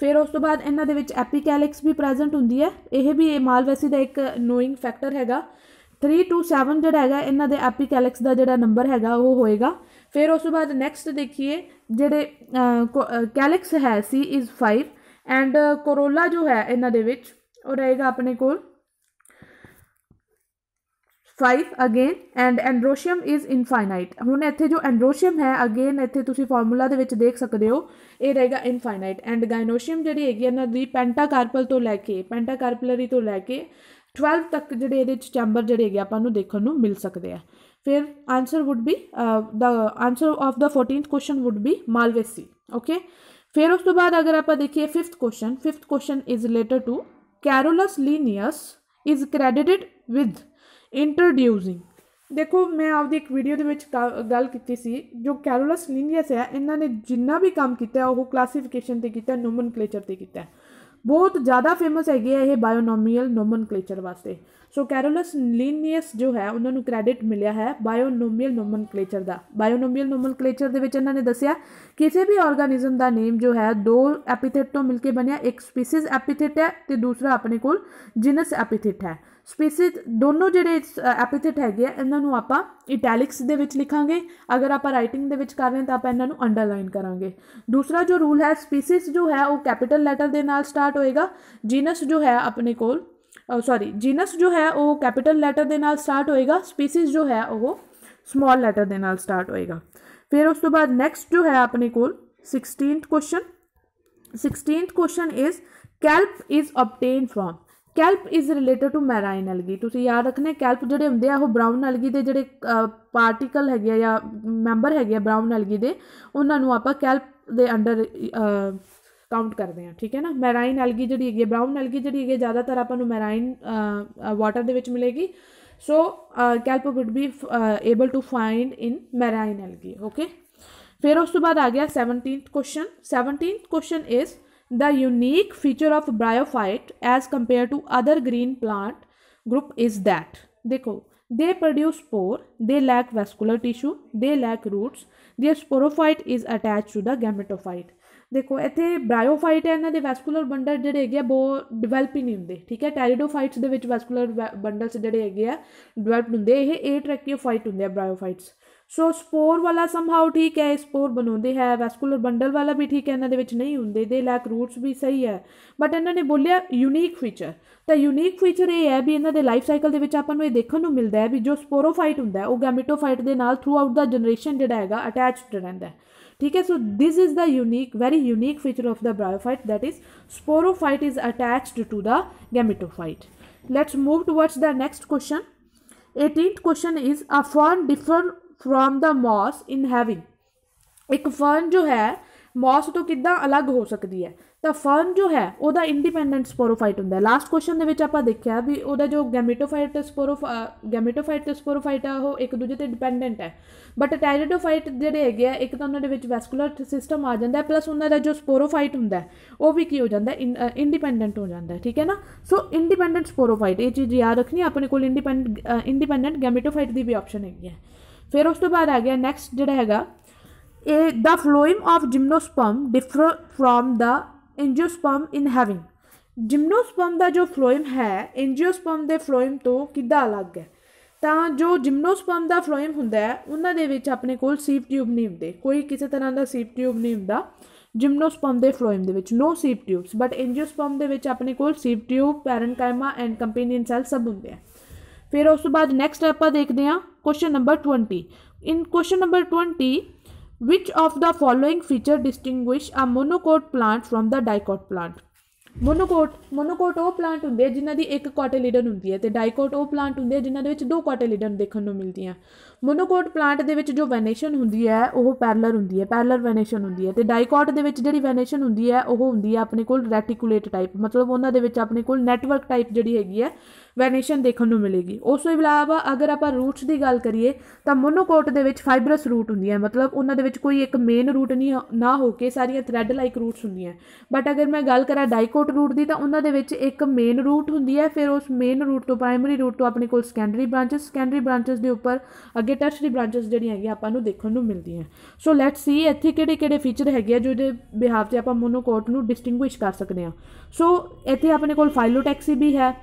ਫਿਰ ਉਸ ਤੋਂ ਬਾਅਦ ਇਹਨਾਂ ਦੇ ਵਿੱਚ ਐਪੀਕੈਲਿਕਸ ਵੀ ਪ੍ਰੈਜ਼ੈਂਟ ਹੁੰਦੀ ਹੈ ਇਹ ਵੀ ਇਹ ਮਾਲਵੈਸੀ ਦਾ ਇੱਕ ਨੋਇੰਗ ਫੈਕਟਰ ਹੈਗਾ 327 ਜਿਹੜਾ ਹੈਗਾ ਇਹਨਾਂ ਦੇ ਐਪੀਕੈਲਿਕਸ ਦਾ ਜਿਹੜਾ ਨੰਬਰ ਹੈਗਾ ਉਹ ਹੋਏਗਾ ਫਿਰ ਉਸ ਤੋਂ ਬਾਅਦ ਨੈਕਸਟ ਦੇਖੀਏ ਜਿਹੜੇ ਕੈਲਿਕਸ ਹੈ ਸੀ ਇਜ਼ 5 ਐਂਡ ਕੋਰੋਲਾ ਜੋ ਹੈ ਇਹਨਾਂ ਦੇ ਵਿੱਚ ਉਹ ਰਹੇਗਾ ਆਪਣੇ ਕੋਲ 5 again and androecium is infinite ਹੁਣ ਇੱਥੇ ਜੋ ਐਂਡਰੋਸ਼ੀਅਮ ਹੈ ਅਗੇਨ ਇੱਥੇ ਤੁਸੀਂ ਫਾਰਮੂਲਾ ਦੇ ਵਿੱਚ ਦੇਖ ਸਕਦੇ ਹੋ ਇਹ ਰਹੇਗਾ ਇਨਫਾਈਨਾਈਟ ਐਂਡ ਗਾਇਨੋਸ਼ੀਅਮ ਜਿਹੜੀ ਹੈਗੀ ਇਹਨਾਂ ਦੀ ਪੈਂਟਾਕਾਰਪਲ ਤੋਂ ਲੈ ਕੇ ਪੈਂਟਾਕਾਰਪਲਰੀ ਤੋਂ ਲੈ ਕੇ 12 ਤੱਕ ਜਿਹੜੇ ਇਹਦੇ ਚ ਚੈਂਬਰ ਜਿਹੜੇ ਹੈਗੇ ਆਪਾਂ ਨੂੰ ਦੇਖਣ ਨੂੰ ਮਿਲ ਸਕਦੇ ਆ ਫਿਰ answer would be the answer of the 14th question would be Malvaceae okay ਫਿਰ ਉਸ ਤੋਂ ਬਾਅਦ ਅਗਰ ਆਪਾਂ ਦੇਖੀਏ 5th question 5th question is related to Carolus Linnaeus is credited with introducing ਦੇਖੋ ਮੈਂ ਆਪਦੀ ਇੱਕ ਵੀਡੀਓ ਦੇ ਵਿੱਚ ਗੱਲ ਕੀਤੀ ਸੀ ਜੋ ਕੈਰੋਲਸ ਲੀਨੀਅਸ ਹੈ ਇਹਨਾਂ ਨੇ ਜਿੰਨਾ ਵੀ ਕੰਮ ਕੀਤਾ ਉਹ ਕਲਾਸੀਫਿਕੇਸ਼ਨ ਤੇ ਕੀਤਾ ਨੋਮਨਕਲੇਚਰ ਤੇ ਕੀਤਾ ਬਹੁਤ ਜ਼ਿਆਦਾ ਫੇਮਸ ਹੈਗੇ ਆ ਇਹ ਬਾਇਓਨੋਮੀਅਲ ਨੋਮਨਕਲੇਚਰ ਵਾਸਤੇ ਸੋ ਕੈਰੋਲਸ ਲੀਨੀਅਸ ਜੋ ਹੈ ਉਹਨਾਂ ਨੂੰ ਕ੍ਰੈਡਿਟ ਮਿਲਿਆ ਹੈ ਬਾਇਓਨੋਮੀਅਲ ਨੋਮਨਕਲੇਚਰ ਦਾ ਬਾਇਓਨੋਮੀਅਲ ਨੋਮਨਕਲੇਚਰ ਦੇ ਵਿੱਚ ਇਹਨਾਂ ਨੇ ਦੱਸਿਆ ਕਿਸੇ ਵੀ ਆਰਗੇਨਿਜ਼ਮ ਦਾ ਨੇਮ ਜੋ ਹੈ ਦੋ ਐਪੀਥੈਟ ਤੋਂ ਮਿਲ ਕੇ ਬਣਿਆ ਇੱਕ ਸਪੀਸੀਜ਼ ਐਪੀਥੈਟ ਹੈ ਤੇ ਦੂਸਰਾ ਆਪਣੇ ਕੋਲ ਜਿਨਸ ਐਪੀਥੈਟ ਹੈ ਸਪੇਸਿਸ ਦੋਨੋਂ ਜਿਹੜੇ ਐਪੀਥੈਟ ਹੈਗੇ ਆ ਇਹਨਾਂ ਨੂੰ ਆਪਾਂ ਇਟੈਲਿਕਸ ਦੇ ਵਿੱਚ ਲਿਖਾਂਗੇ ਅਗਰ ਆਪਾਂ ਰਾਈਟਿੰਗ ਦੇ ਵਿੱਚ ਕਰ ਰਹੇ ਤਾਂ ਆਪਾਂ ਇਹਨਾਂ ਨੂੰ ਅੰਡਰਲਾਈਨ ਕਰਾਂਗੇ ਦੂਸਰਾ ਜੋ ਰੂਲ ਹੈ ਸਪੀਸੀਸ ਜੋ ਹੈ ਉਹ ਕੈਪੀਟਲ ਲੈਟਰ ਦੇ ਨਾਲ ਸਟਾਰਟ ਹੋਏਗਾ ਜੀਨਸ ਜੋ ਹੈ ਆਪਣੇ ਕੋਲ ਸੌਰੀ ਜੀਨਸ ਜੋ ਹੈ ਉਹ ਕੈਪੀਟਲ ਲੈਟਰ ਦੇ ਨਾਲ ਸਟਾਰਟ ਹੋਏਗਾ ਸਪੀਸੀਸ ਜੋ ਹੈ ਉਹ ਸਮਾਲ ਲੈਟਰ ਦੇ ਨਾਲ ਸਟਾਰਟ ਹੋਏਗਾ ਫਿਰ ਉਸ ਤੋਂ ਬਾਅਦ ਨੈਕਸਟ ਜੋ ਹੈ ਆਪਣੇ ਕੋਲ 16th question 16th question is kelp is obtain from kelp is related to marine algae ਤੁਸੀਂ ਯਾਦ ਰੱਖਣਾ ਕੈਲਪ ਜਿਹੜੇ ਹੁੰਦੇ ਆ ਉਹ ਬ੍ਰਾਊਨ ਐਲਗੀ ਦੇ ਜਿਹੜੇ ਪਾਰਟੀਕਲ ਹੈਗੇ ਆ ਜਾਂ ਮੈਂਬਰ ਹੈਗੇ ਆ ਬ੍ਰਾਊਨ ਐਲਗੀ ਦੇ ਉਹਨਾਂ ਨੂੰ ਆਪਾਂ ਕੈਲਪ ਦੇ ਅੰਡਰ ਕਾਊਂਟ ਕਰਦੇ ਆ ਠੀਕ ਹੈ ਨਾ ਮੈਰਾਈਨ ਐਲਗੀ ਜਿਹੜੀ ਹੈਗੀ ਬ੍ਰਾਊਨ ਐਲਗੀ ਜਿਹੜੀ ਹੈਗੀ ਜ਼ਿਆਦਾਤਰ ਆਪਾਂ ਨੂੰ ਮੈਰਾਈਨ ਵਾਟਰ ਦੇ ਵਿੱਚ ਮਿਲੇਗੀ so kelp would be able to find in marine algae okay ਫਿਰ ਉਸ ਤੋਂ ਬਾਅਦ ਆ ਗਿਆ 17th question 17th question is The unique feature of bryophyte as compared to other green plant group is that देखो they produce spore they lack vascular tissue they lack roots their sporophyte is attached to the gametophyte ਦੇਖੋ ਇੱਥੇ ਬਾਇਓਫਾਈਟ ਹੈ ਇਹਨਾਂ ਦੇ vascular bundle ਜਿਹੜੇ ਹੈਗੇ ਆ ਉਹ ਡਿਵੈਲਪ ਹੀ ਨਹੀਂ ਹੁੰਦੇ ਠੀਕ ਹੈ ਟੈਰੀਡੋਫਾਈਟਸ ਦੇ ਵਿੱਚ ਵੈਸਕੂਲਰ ਬੰਡਲਸ ਜਿਹੜੇ ਹੈਗੇ ਆ ਡਿਵੈਲਪ ਹੁੰਦੇ ਇਹ ਏ ਟ੍ਰੈਕਿਓਫਾਈਟ ਹੁੰਦੇ ਆ ਬਾਇਓਫਾਈਟਸ ਸੋ ਸਪੋਰ ਵਾਲਾ ਸੰਭਾਵ ਠੀਕ ਹੈ ਸਪੋਰ ਬਣਾਉਂਦੇ ਹੈ ਵੈਸਕੂਲਰ ਬੰਡਲ ਵਾਲਾ ਵੀ ਠੀਕ ਹੈ ਇਹਨਾਂ ਦੇ ਵਿੱਚ ਨਹੀਂ ਹੁੰਦੇ ਦੇ ਲੈਕ ਰੂਟਸ ਵੀ ਸਹੀ ਹੈ ਬਟ ਇਹਨਾਂ ਨੇ ਬੋਲਿਆ ਯੂਨੀਕ ਫੀਚਰ ਤਾਂ ਯੂਨੀਕ ਫੀਚਰ ਇਹ ਹੈ ਵੀ ਇਹਨਾਂ ਦੇ ਲਾਈਫ ਸਾਈਕਲ ਦੇ ਵਿੱਚ ਆਪਾਂ ਨੂੰ ਇਹ ਦੇਖਣ ਨੂੰ ਮਿਲਦਾ ਹੈ ਵੀ ਜੋ ਸਪੋਰੋਫਾਈਟ ਹੁੰਦਾ ਹੈ ਉਹ ਗੈਮੇਟੋਫਾਈਟ ਦੇ ਨਾਲ ਥਰੂ ਆਊਟ ਦਾ ਜਨਰੇਸ਼ਨ ਜਿਹੜਾ ਹੈਗਾ ਅਟੈਚਡ ਰਹਿੰਦਾ ਹੈ ठीक है so this is the unique very unique feature of the bryophyte that is sporophyte is attached to the gametophyte let's move towards the next question 18th question is a fern differ from the moss in having एक fern जो है ਮੌਸ ਤੋਂ ਕਿੱਦਾਂ ਅਲੱਗ ਹੋ ਸਕਦੀ ਹੈ ਤਾਂ ਫਰਨ ਜੋ ਹੈ ਉਹਦਾ ਇੰਡੀਪੈਂਡੈਂਟ ਸਪੋਰੋਫਾਈਟ ਹੁੰਦਾ ਹੈ ਲਾਸਟ ਕੁਐਸਚਨ ਦੇ ਵਿੱਚ ਆਪਾਂ ਦੇਖਿਆ ਵੀ ਉਹਦਾ ਜੋ ਗੈਮੇਟੋਫਾਈਟ ਤੇ ਗੈਮੀਟੋਫਾਈਟ ਗੈਮੇਟੋਫਾਈਟ ਤੇ ਸਪੋਰੋਫਾਈਟ ਆ ਉਹ ਇੱਕ ਦੂਜੇ ਤੇ ਡਿਪੈਂਡੈਂਟ ਹੈ ਬਟ ਟੈਰੀਡੋਫਾਈਟ ਜਿਹੜੇ ਹੈਗੇ ਆ ਇੱਕ ਤਾਂ ਉਹਨਾਂ ਦੇ ਵਿੱਚ ਵੈਸਕੂਲਰ ਸਿਸਟਮ ਆ ਜਾਂਦਾ ਹੈ ਪਲੱਸ ਉਹਨਾਂ ਦਾ ਜੋ ਸਪੋਰੋਫਾਈਟ ਹੁੰਦਾ ਉਹ ਵੀ ਕੀ ਹੋ ਜਾਂਦਾ ਇੰਡੀਪੈਂਡੈਂਟ ਹੋ ਜਾਂਦਾ ਠੀਕ ਹੈ ਨਾ ਸੋ ਇੰਡੀਪੈਂਡੈਂਟ ਸਪੋਰੋਫਾਈਟ ਇਹ ਚੀਜ਼ ਯਾਦ ਰੱਖਣੀ ਆਪਣੇ ਕੋਲ ਇੰਡੀਪੈਂਡੈਂਟ ਇੰਡੀਪੈਂਡੈਂਟ ਗੈਮੇਟੋਫਾਈਟ ਦੀ ਵੀ ਆਪਸ਼ਨ ਹੈਗੀ ਹੈ ਫਿਰ ਉਸ ਤੋਂ ਬਾਅਦ ਆ ਗਿਆ ਨੈਕਸਟ ਜਿਹੜਾ ਹੈਗਾ the phloem of gymnosperm differ from the angiosperm in having ਜਿਮਨੋਸਪਰਮ ਦਾ ਜੋ ਫਲੋਇਮ ਹੈ ਐਂਜੀਓਸਪਰਮ ਦੇ ਫਲੋਇਮ ਤੋਂ ਕਿੱਦਾਂ ਅਲੱਗ ਹੈ ਤਾਂ ਜੋ ਜਿਮਨੋਸਪਰਮ ਦਾ ਫਲੋਇਮ ਹੁੰਦਾ ਹੈ ਉਹਨਾਂ ਦੇ ਵਿੱਚ ਆਪਣੇ ਕੋਲ ਸੀਪ ਟਿਊਬ ਨਹੀਂ ਹੁੰਦੇ ਕੋਈ ਕਿਸੇ ਤਰ੍ਹਾਂ ਦਾ ਸੀਪ ਟਿਊਬ ਨਹੀਂ ਹੁੰਦਾ ਜਿਮਨੋਸਪਰਮ ਦੇ ਫਲੋਇਮ ਦੇ ਵਿੱਚ ਨੋ ਸੀਪ ਟਿਊਬਸ ਬਟ ਐਂਜੀਓਸਪਰਮ ਦੇ ਵਿੱਚ ਆਪਣੇ ਕੋਲ sieve tube parenchyma and companion cell ਸਭ ਹੁੰਦੇ ਆ ਫਿਰ ਉਸ ਤੋਂ ਬਾਅਦ ਨੈਕਸਟ ਆਪਾਂ ਦੇਖਦੇ ਹਾਂ question number 20 in question number 20 Which of the following feature distinguish a monocot plant from the dicot plant? Monocot monocot ਉਹ ਪਲਾਂਟ ਹੁੰਦੇ ਆ ਜਿਨ੍ਹਾਂ ਦੀ ਇੱਕ ਕੋਟੈਲਿਡਨ ਹੁੰਦੀ ਹੈ ਤੇ ਡਾਈਕੋਟ ਉਹ ਪਲਾਂਟ ਹੁੰਦੇ ਆ ਜਿਨ੍ਹਾਂ ਦੇ ਵਿੱਚ ਦੋ ਕੋਟੈਲਿਡਨ ਦੇਖਣ ਨੂੰ ਮਿਲਦੀਆਂ ਮੋਨੋਕੋਟ ਪਲਾਂਟ ਦੇ ਵਿੱਚ ਜੋ ਵੈਨੇਸ਼ਨ ਹੁੰਦੀ ਹੈ ਉਹ ਪੈਰਲਰ ਹੁੰਦੀ ਹੈ ਪੈਰਲਰ ਵੈਨੇਸ਼ਨ ਹੁੰਦੀ ਹੈ ਤੇ ਡਾਈਕੋਟ ਦੇ ਵਿੱਚ ਜਿਹੜੀ ਵੈਨੇਸ਼ਨ ਹੁੰਦੀ ਹੈ ਉਹ ਹੁੰਦੀ ਹੈ ਆਪਣੇ ਕੋਲ ਰੈਟੀਕੂਲੇਟ ਟਾਈਪ ਮਤਲਬ ਉਹਨਾਂ ਦੇ ਵਿੱਚ ਆਪਣੇ ਕੋਲ ਨੈਟਵਰਕ ਟਾਈਪ ਜਿਹੜੀ ਹੈਗੀ ਹੈ ਵੈਨੇਸ਼ਨ ਦੇਖਣ ਨੂੰ ਮਿਲੇਗੀ ਉਸ ਤੋਂ ਇਲਾਵਾ ਅਗਰ ਆਪਾਂ ਰੂਟਸ ਦੀ ਗੱਲ ਕਰੀਏ ਤਾਂ ਮੋਨੋਕੋਟ ਦੇ ਵਿੱਚ ਫਾਈਬਰਸ ਰੂਟ ਹੁੰਦੀਆਂ ਮਤਲਬ ਉਹਨਾਂ ਦੇ ਵਿੱਚ ਕੋਈ ਇੱਕ ਮੇਨ ਰੂਟ ਨਹੀਂ ਨਾ ਹੋ ਕੇ ਸਾਰੀਆਂ ਥ੍ਰੈਡ ਲਾਈਕ ਰੂਟਸ ਹੁੰਦੀਆਂ ਬਟ ਅਗਰ ਮੈਂ ਗੱਲ ਕਰਾਂ ਡਾਈਕੋਟ ਰੂਟ ਦੀ ਤਾਂ ਉਹਨਾਂ ਦੇ ਵਿੱਚ ਇੱਕ ਮੇਨ ਰੂਟ ਹੁੰਦੀ ਹੈ ਫਿਰ ਉਸ ਮੇਨ ਰੂਟ ਤੋਂ ਪ੍ਰਾਇਮਰੀ ਰੂਟ ਤੋਂ ਆਪਣੇ ਕੋਲ ਸੈਕੰਡਰੀ ਬ੍ਰਾਂਚਸ ਸੈਕੰਡਰੀ ਬ੍ਰਾਂਚਸ ਦੇ ਉੱਪਰ ਅੱਗੇ ਟਰਸ਼ਰੀ ਬ੍ਰਾਂਚਸ ਜਿਹੜੀਆਂ ਹੈਗੀਆਂ ਆਪਾਂ ਨੂੰ ਦੇਖਣ ਨੂੰ ਮਿਲਦੀਆਂ ਸੋ ਲੈਟਸ ਸੀ ਇੱਥੇ ਕਿਹੜੇ ਕਿਹੜੇ ਫੀਚਰ ਹੈਗੇ ਆ ਜਿਹਦੇ ਬਿਹਾਫ ਤੇ ਆਪਾਂ ਮੋਨੋਕੋਟ ਨੂੰ ਡਿਸਟਿੰਗੁਇਸ਼ ਕਰ ਸਕਦੇ ਆ ਸੋ ਇੱਥੇ ਆਪਣੇ ਕੋਲ ਫਾਈਲੋਟੈਕਸੀ ਵੀ ਹੈ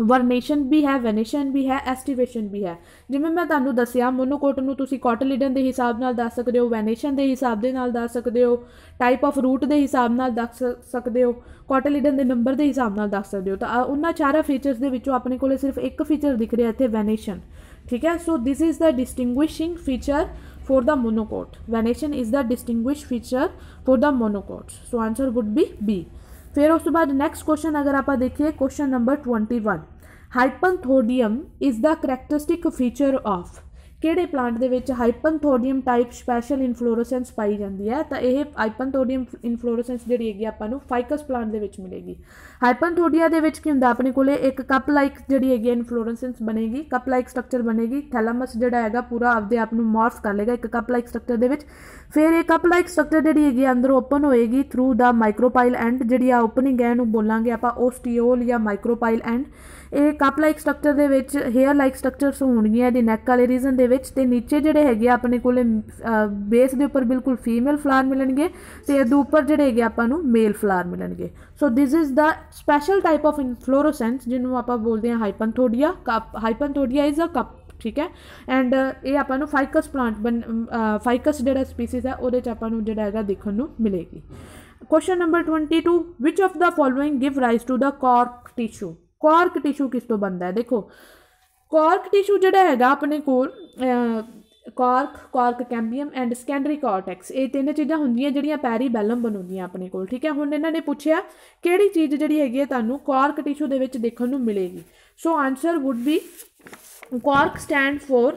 ਵਰਨੇਸ਼ਨ ਵੀ ਹੈ ਵੈਨੇਸ਼ਨ ਵੀ ਹੈ ਐਸਟੀਵੇਸ਼ਨ ਵੀ ਹੈ ਜਿਵੇਂ ਮੈਂ ਤੁਹਾਨੂੰ ਦੱਸਿਆ ਮੋਨੋਕੋਟ ਨੂੰ ਤੁਸੀਂ ਕੋਟਲਿਡਨ ਦੇ ਹਿਸਾਬ ਨਾਲ ਦੱਸ ਸਕਦੇ ਹੋ ਵੈਨੇਸ਼ਨ ਦੇ ਹਿਸਾਬ ਦੇ ਨਾਲ ਦੱਸ ਸਕਦੇ ਹੋ ਟਾਈਪ ਆਫ ਰੂਟ ਦੇ ਹਿਸਾਬ ਨਾਲ ਦੱਸ ਸਕਦੇ ਹੋ ਕੋਟਲਿਡਨ ਦੇ ਨੰਬਰ ਦੇ ਹਿਸਾਬ ਨਾਲ ਦੱਸ ਸਕਦੇ ਹੋ ਤਾਂ ਉਹਨਾਂ ਚਾਰਾ ਫੀਚਰਸ ਦੇ ਵਿੱਚੋਂ ਆਪਣੇ ਕੋਲੇ ਸਿਰਫ ਇੱਕ ਫੀਚਰ ਦਿਖ ਰਿਹਾ ਇੱਥੇ ਵੈਨੇਸ਼ਨ ਠੀਕ ਹੈ so this is the distinguishing feature for the monocot venation is the distinguish feature for the monocot so answer would be B ਫਿਰ ਉਸ ਤੋਂ ਬਾਅਦ ਨੈਕਸਟ ਕੁਐਸਚਨ ਅਗਰ ਆਪਾਂ ਦੇਖੀਏ question number 21 hypanthodium is the characteristic feature of ਕਿਹੜੇ plant ਦੇ ਵਿੱਚ ਹਾਈਪਨਥੋਡੀਅਮ ਟਾਈਪ ਸਪੈਸ਼ਲ ਇਨਫਲੋਰੋਸੈਂਸ ਪਾਈ ਜਾਂਦੀ ਹੈ ਤਾਂ ਇਹ ਹਾਈਪਨਥੋਡੀਅਮ ਇਨਫਲੋਰੋਸੈਂਸ ਜਿਹੜੀ ਹੈਗੀ ਆਪਾਂ ਨੂੰ ਫਾਈਕਸ ਪਲਾਂਟ ਦੇ ਵਿੱਚ ਮਿਲੇਗੀ ਹਾਈਪਨਥੋਡੀਆ ਦੇ ਵਿੱਚ ਕੀ ਹੁੰਦਾ ਆਪਣੇ ਕੋਲੇ ਇੱਕ ਕੱਪ ਲਾਈਕ ਜਿਹੜੀ ਹੈਗੀ ਇਨਫਲੋਰੋਸੈਂਸ ਬਣੇਗੀ ਕੱਪ ਲਾਈਕ ਸਟਰਕਚਰ ਬਣੇਗੀ ਥੈਲਮਸ ਜਿਹੜਾ ਹੈਗਾ ਪੂਰਾ ਆਪਦੇ ਆਪ ਨੂੰ ਮਾਰਫ ਕਰ ਲੇਗਾ ਇੱਕ ਕੱਪ ਲਾਈਕ ਸਟਰਕਚਰ ਦੇ ਵਿੱਚ ਫਿਰ ਇਹ ਕੱਪ ਲਾਈਕ ਸਟਰਕਚਰ ਜਿਹੜੀ ਹੈਗੀ ਅੰਦਰ ਓਪਨ ਹੋਏਗੀ ਥਰੂ ਦਾ ਮਾਈਕਰੋਪਾਈਲ ਐਂਡ ਜਿਹੜੀ ਆ ਓਪਨਿੰਗ ਹੈ ਨੂੰ ਬੋਲਾਂਗੇ ਆਪਾਂ ਓਸਟੀਓਲ ਜਾਂ ਮਾਈਕਰੋਪਾਈਲ ਐਂਡ ਇਹ ਕੱਪ ਲਾਈਕ ਸਟਰਕਚਰ ਦੇ ਵਿੱਚ ਹੇਅਰ ਲਾਈਕ ਸਟਰਕਚਰਸ ਹੋਣਗੀਆਂ ਇਹਦੇ ਨੈਕ ਵਾਲੇ ਰੀਜਨ ਦੇ ਵਿੱਚ ਤੇ ਨੀਚੇ ਜਿਹੜੇ ਹੈਗੇ ਆਪਣੇ ਕੋਲੇ ਬੇਸ ਦੇ ਉੱਪਰ ਬਿਲਕੁਲ ਫੀਮੇਲ ਫਲਾਰ ਮਿਲਣਗੇ ਤੇ ਇਹਦੇ ਉੱਪਰ ਜਿਹੜੇ ਹੈਗੇ ਆਪਾਂ ਨੂੰ ਮੇਲ ਫਲਾਰ ਮਿਲਣਗੇ so this is the special type of inflorescence ਜਿਹਨੂੰ ਆਪਾਂ ਬੋਲਦੇ ਹਾਂ ਹਾਈਪਨਥੋਡੀਆ ਹਾਈਪਨਥੋਡੀਆ ਇਜ਼ ਅ ਕੱਪ ਠੀਕ ਹੈ ਐਂਡ ਇਹ ਆਪਾਂ ਨੂੰ ਫਾਈਕਸ ਪਲਾਂਟ ਫਾਈਕਸ ਜਿਹੜਾ ਸਪੀਸੀਜ਼ ਹੈ ਉਹਦੇ ਚ ਆਪਾਂ ਨੂੰ ਜਿਹੜਾ ਹੈਗਾ ਦੇਖਣ ਨੂੰ ਮਿਲੇਗੀ question number 22 which of the following give rise to the cork tissue Cork tissue ਕਿਸ ਤੋਂ ਬਣਦਾ ਹੈ ਦੇਖੋ ਕੋਰਕ ਟਿਸ਼ੂ ਜਿਹੜਾ ਹੈਗਾ ਆਪਣੇ ਕੋਲ cork cork cambium and secondary cortex ਇਹ ਤਿੰਨ ਚੀਜ਼ਾਂ ਹੁੰਦੀਆਂ ਜਿਹੜੀਆਂ ਪੈਰੀਬੈਲਮ ਬਣਾਉਂਦੀਆਂ ਆਪਣੇ ਕੋਲ ਠੀਕ ਹੈ ਹੁਣ ਇਹਨਾਂ ਨੇ ਪੁੱਛਿਆ ਕਿਹੜੀ ਚੀਜ਼ ਜਿਹੜੀ ਹੈਗੀ ਹੈ ਤੁਹਾਨੂੰ ਕੋਰਕ ਟਿਸ਼ੂ ਦੇ ਵਿੱਚ ਦੇਖਣ ਨੂੰ ਮਿਲੇਗੀ so answer would be cork stand for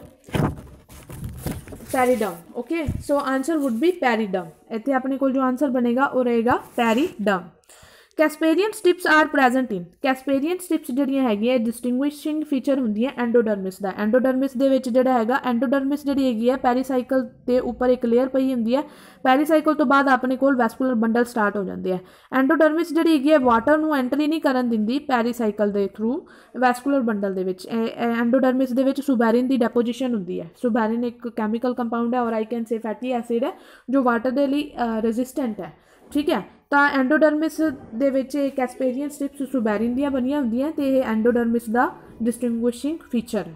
periderm okay so answer would be periderm ਇੱਥੇ ਆਪਣੇ ਕੋਲ ਜੋ ਆਨਸਰ ਬਣੇਗਾ ਉਹ ਰਹੇਗਾ periderm Casparian strips are present in Casparian strips ਜਿਹੜੀਆਂ ਹੈਗੀਆਂ ਡਿਸਟਿੰਗੁਇਸ਼ਿੰਗ ਫੀਚਰ ਹੁੰਦੀ ਹੈ ਐਂਡੋਡਰਮਿਸ ਦਾ ਐਂਡੋਡਰਮਿਸ ਦੇ ਵਿੱਚ ਜਿਹੜਾ ਹੈਗਾ ਐਂਡੋਡਰਮਿਸ ਜਿਹੜੀ ਹੈਗੀ ਹੈ ਪੈਰੀਸਾਈਕਲ ਦੇ ਉੱਪਰ ਇੱਕ ਲੇਅਰ ਪਈ ਹੁੰਦੀ ਹੈ ਪੈਰੀਸਾਈਕਲ ਤੋਂ ਬਾਅਦ ਆਪਣੇ ਕੋਲ ਵੈਸਕੂਲਰ ਬੰਡਲ ਸਟਾਰਟ ਹੋ ਜਾਂਦੇ ਆ ਐਂਡੋਡਰਮਿਸ ਜਿਹੜੀ ਹੈਗੀ ਹੈ ਵਾਟਰ ਨੂੰ ਐਂਟਰੀ ਨਹੀਂ ਕਰਨ ਦਿੰਦੀ ਪੈਰੀਸਾਈਕਲ ਦੇ ਥਰੂ ਵੈਸਕੂਲਰ ਬੰਡਲ ਦੇ ਵਿੱਚ ਐਂਡੋਡਰਮਿਸ ਦੇ ਵਿੱਚ ਸੁਬੈਰਿਨ ਦੀ ਡੈਪੋਜੀਸ਼ਨ ਹੁੰਦੀ ਹੈ ਸੁਬੈਰਿਨ ਇੱਕ ਕੈਮੀਕਲ ਕੰਪਾਊਂਡ ਹੈ ਔਰ I can say fatty acid ਹੈ ਜੋ ਵਾਟਰ ਦੇ ਲਈ ਰੈਜ਼ਿਸਟੈਂਟ ਹੈ ਠੀਕ ਹੈ ਤਾਂ ਐਂਡੋਡਰਮਿਸ ਦੇ ਵਿੱਚ ਇਹ ਕੈਸਪੇਰੀਅਨ ਸਟ੍ਰਿਪਸ ਸੁਬੈਰਿਨ ਦੀਆਂ ਬਣੀਆਂ ਹੁੰਦੀਆਂ ਤੇ ਇਹ ਐਂਡੋਡਰਮਿਸ ਦਾ ਡਿਸਟਿੰਗੁਇਸ਼ਿੰਗ ਫੀਚਰ ਹੈ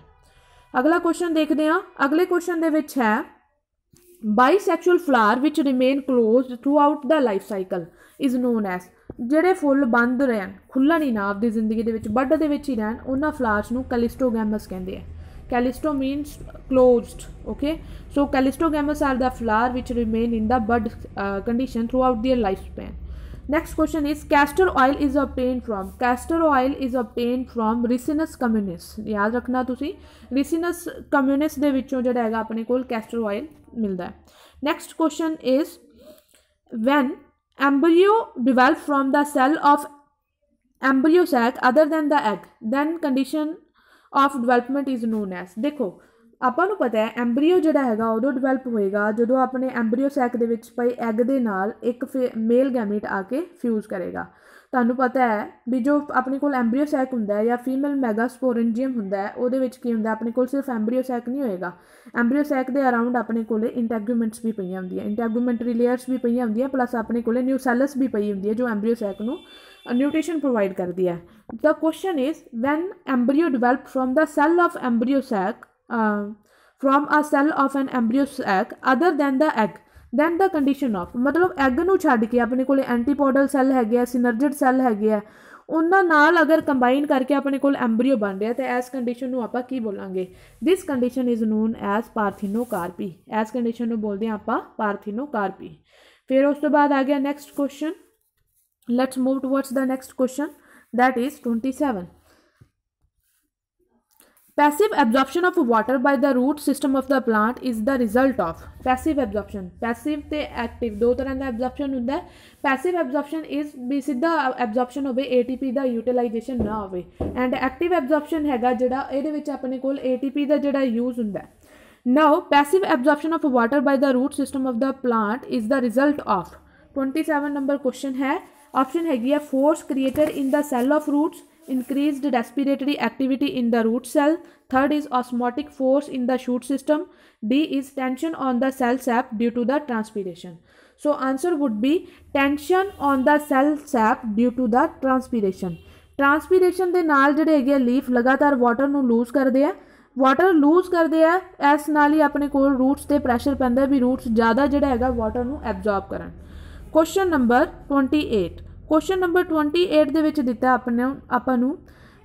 ਅਗਲਾ ਕੁਐਸਚਨ ਦੇਖਦੇ ਹਾਂ ਅਗਲੇ ਕੁਐਸਚਨ ਦੇ ਵਿੱਚ ਹੈ bisexual flower which remain closed through the life cycle is known as ਜਿਹੜੇ ਫੁੱਲ ਬੰਦ ਰਹਿਣ ਖੁੱਲਣ ਹੀ ਨਾ ਆਪਦੀ ਜ਼ਿੰਦਗੀ ਦੇ ਵਿੱਚ ਬੱਡ ਦੇ ਵਿੱਚ ਹੀ ਰਹਿਣ ਉਹਨਾਂ ਫਲਾਰਸ ਨੂੰ ਕੈਲਿਸਟੋਗੈਮਸ ਕਹਿੰਦੇ ਆ Callisto means closed. Okay, so callistogamous are the flower which remain in the bud uh, condition throughout their lifespan. Next question is castor oil is obtained from castor oil is obtained from ricinus communis. ਯਾਦ ਰੱਖਣਾ ਤੁਸੀਂ ricinus communis ਦੇ ਵਿੱਚੋਂ ਜਿਹੜਾ ਹੈਗਾ apne kol castor oil milda hai. Next question is when embryo develop from the cell of embryo sac other than the egg then condition of development is known as ਦੇਖੋ ਆਪਾਂ ਨੂੰ ਪਤਾ ਹੈ ਐਮਬ੍ਰੀਓ ਜਿਹੜਾ ਹੈਗਾ ਉਦੋਂ ਡਿਵੈਲਪ ਹੋਏਗਾ ਜਦੋਂ ਆਪਣੇ ਐਮਬ੍ਰੀਓ ਸੈਕ ਦੇ ਵਿੱਚ ਪਈ ਐਗ ਦੇ ਨਾਲ ਇੱਕ ਮੇਲ ਗੈਮੀਟ ਆ ਕੇ ਫਿਊਜ਼ ਕਰੇਗਾ ਤੁਹਾਨੂੰ ਪਤਾ ਹੈ ਵੀ ਜੋ ਆਪਣੇ ਕੋਲ ਐਮਬ੍ਰੀਓ ਸੈਕ ਹੁੰਦਾ ਹੈ ਜਾਂ ਫੀਮੇਲ ਮੈਗਾਸਪੋਰੈਂਜੀਅਮ ਹੁੰਦਾ ਹੈ ਉਹਦੇ ਵਿੱਚ ਕੀ ਹੁੰਦਾ ਆਪਣੇ ਕੋਲ ਸਿਰਫ ਐਮਬ੍ਰੀਓ ਸੈਕ ਨਹੀਂ ਹੋਏਗਾ ਐਮਬ੍ਰੀਓ ਸੈਕ ਦੇ ਅਰਾਊਂਡ ਆਪਣੇ ਕੋਲੇ ਇੰਟੈਗੂਮੈਂਟਸ ਵੀ ਪਈਆਂ ਹੁੰਦੀਆਂ ਇੰਟੈਗੂਮੈਂਟਰੀ ਲੇਅਰਸ ਵੀ ਪਈਆਂ ਹੁੰਦੀਆਂ ਪਲੱਸ ਆਪਣੇ ਕੋਲੇ ਨਿਊ ਸੈਲਸ ਵੀ ਪਈ ਹੁੰਦੀ ਹੈ ਜੋ ਐਮਬ੍ਰੀਓ ਸੈਕ ਨੂੰ ਨਿਊਟ੍ਰੀਸ਼ਨ ਪ੍ਰੋਵਾਈਡ ਕਰਦੀ ਹੈ the question is when embryo develop from the cell of embryo sac from a cell of an embryo sac other than the egg then the condition of ਮਤਲਬ egg ਨੂੰ ਛੱਡ ਕੇ ਆਪਣੇ ਕੋਲੇ ਐਂਟੀਪੋਡਲ ਸੈਲ ਹੈਗੇ ਆ ਸਿਨਰਜਡ cell ਹੈਗੇ ਆ ਉਹਨਾਂ ਨਾਲ ਅਗਰ ਕੰਬਾਈਨ ਕਰਕੇ ਆਪਣੇ ਕੋਲ ਐਮਬ੍ਰਿਓ ਬਣ ਰਿਹਾ ਤਾਂ ਐਸ ਕੰਡੀਸ਼ਨ ਨੂੰ ਆਪਾਂ ਕੀ ਬੋਲਾਂਗੇ this condition is known as parthenocarpy as condition ਨੂੰ ਬੋਲਦੇ ਆਪਾਂ ਪਾਰਥੀਨੋਕਾਰਪੀ ਫਿਰ ਉਸ ਤੋਂ ਬਾਅਦ ਆ ਗਿਆ next question let's move towards the next question that is 27 passive absorption of water by the root system of the plant is the result of passive absorption passive ਤੇ active ਦੋ ਤਰ੍ਹਾਂ ਦਾ absorption ਹੁੰਦਾ passive absorption is ਵੀ ਸਿੱਧਾ absorption ਹੋਵੇ ATP ਦਾ utilization ਨਾ ਹੋਵੇ and active absorption ਹੈਗਾ ਜਿਹੜਾ ਇਹਦੇ ਵਿੱਚ ਆਪਣੇ ਕੋਲ ATP ਦਾ ਜਿਹੜਾ use ਹੁੰਦਾ now passive absorption of water by the root system of the plant is the result of 27 number question ਹੈ ਆਪਸ਼ਨ ਹੈਗੀ ਹੈ force creator in the cell of roots increased respiratory activity in the root cell third is osmotic force in the shoot system D is tension on the cell sap due to the transpiration so answer would be tension on the cell sap due to the transpiration transpiration ਦੇ ਨਾਲ ਜਿਹੜੇ ਹੈਗੇ leaf ਲਗਾਤਾਰ water ਨੂੰ loose ਕਰਦੇ ਆ water loose ਕਰਦੇ ਆ ਐਸ ਨਾਲ ਹੀ ਆਪਣੇ ਕੋਲ ਰੂਟਸ ਤੇ ਪ੍ਰੈਸ਼ਰ ਪੈਂਦਾ ਵੀ ਰੂਟਸ ਜ਼ਿਆਦਾ ਜਿਹੜਾ ਹੈਗਾ ਵਾਟਰ ਨੂੰ ਐਬਜ਼ਾਰਬ ਕਰਨ ਕੁਐਸਚਨ ਨੰਬਰ 28 ਕੁਐਸਚਨ ਨੰਬਰ 28 ਦੇ ਵਿੱਚ ਦਿੱਤਾ ਆਪਣੇ ਆਪਾਂ ਨੂੰ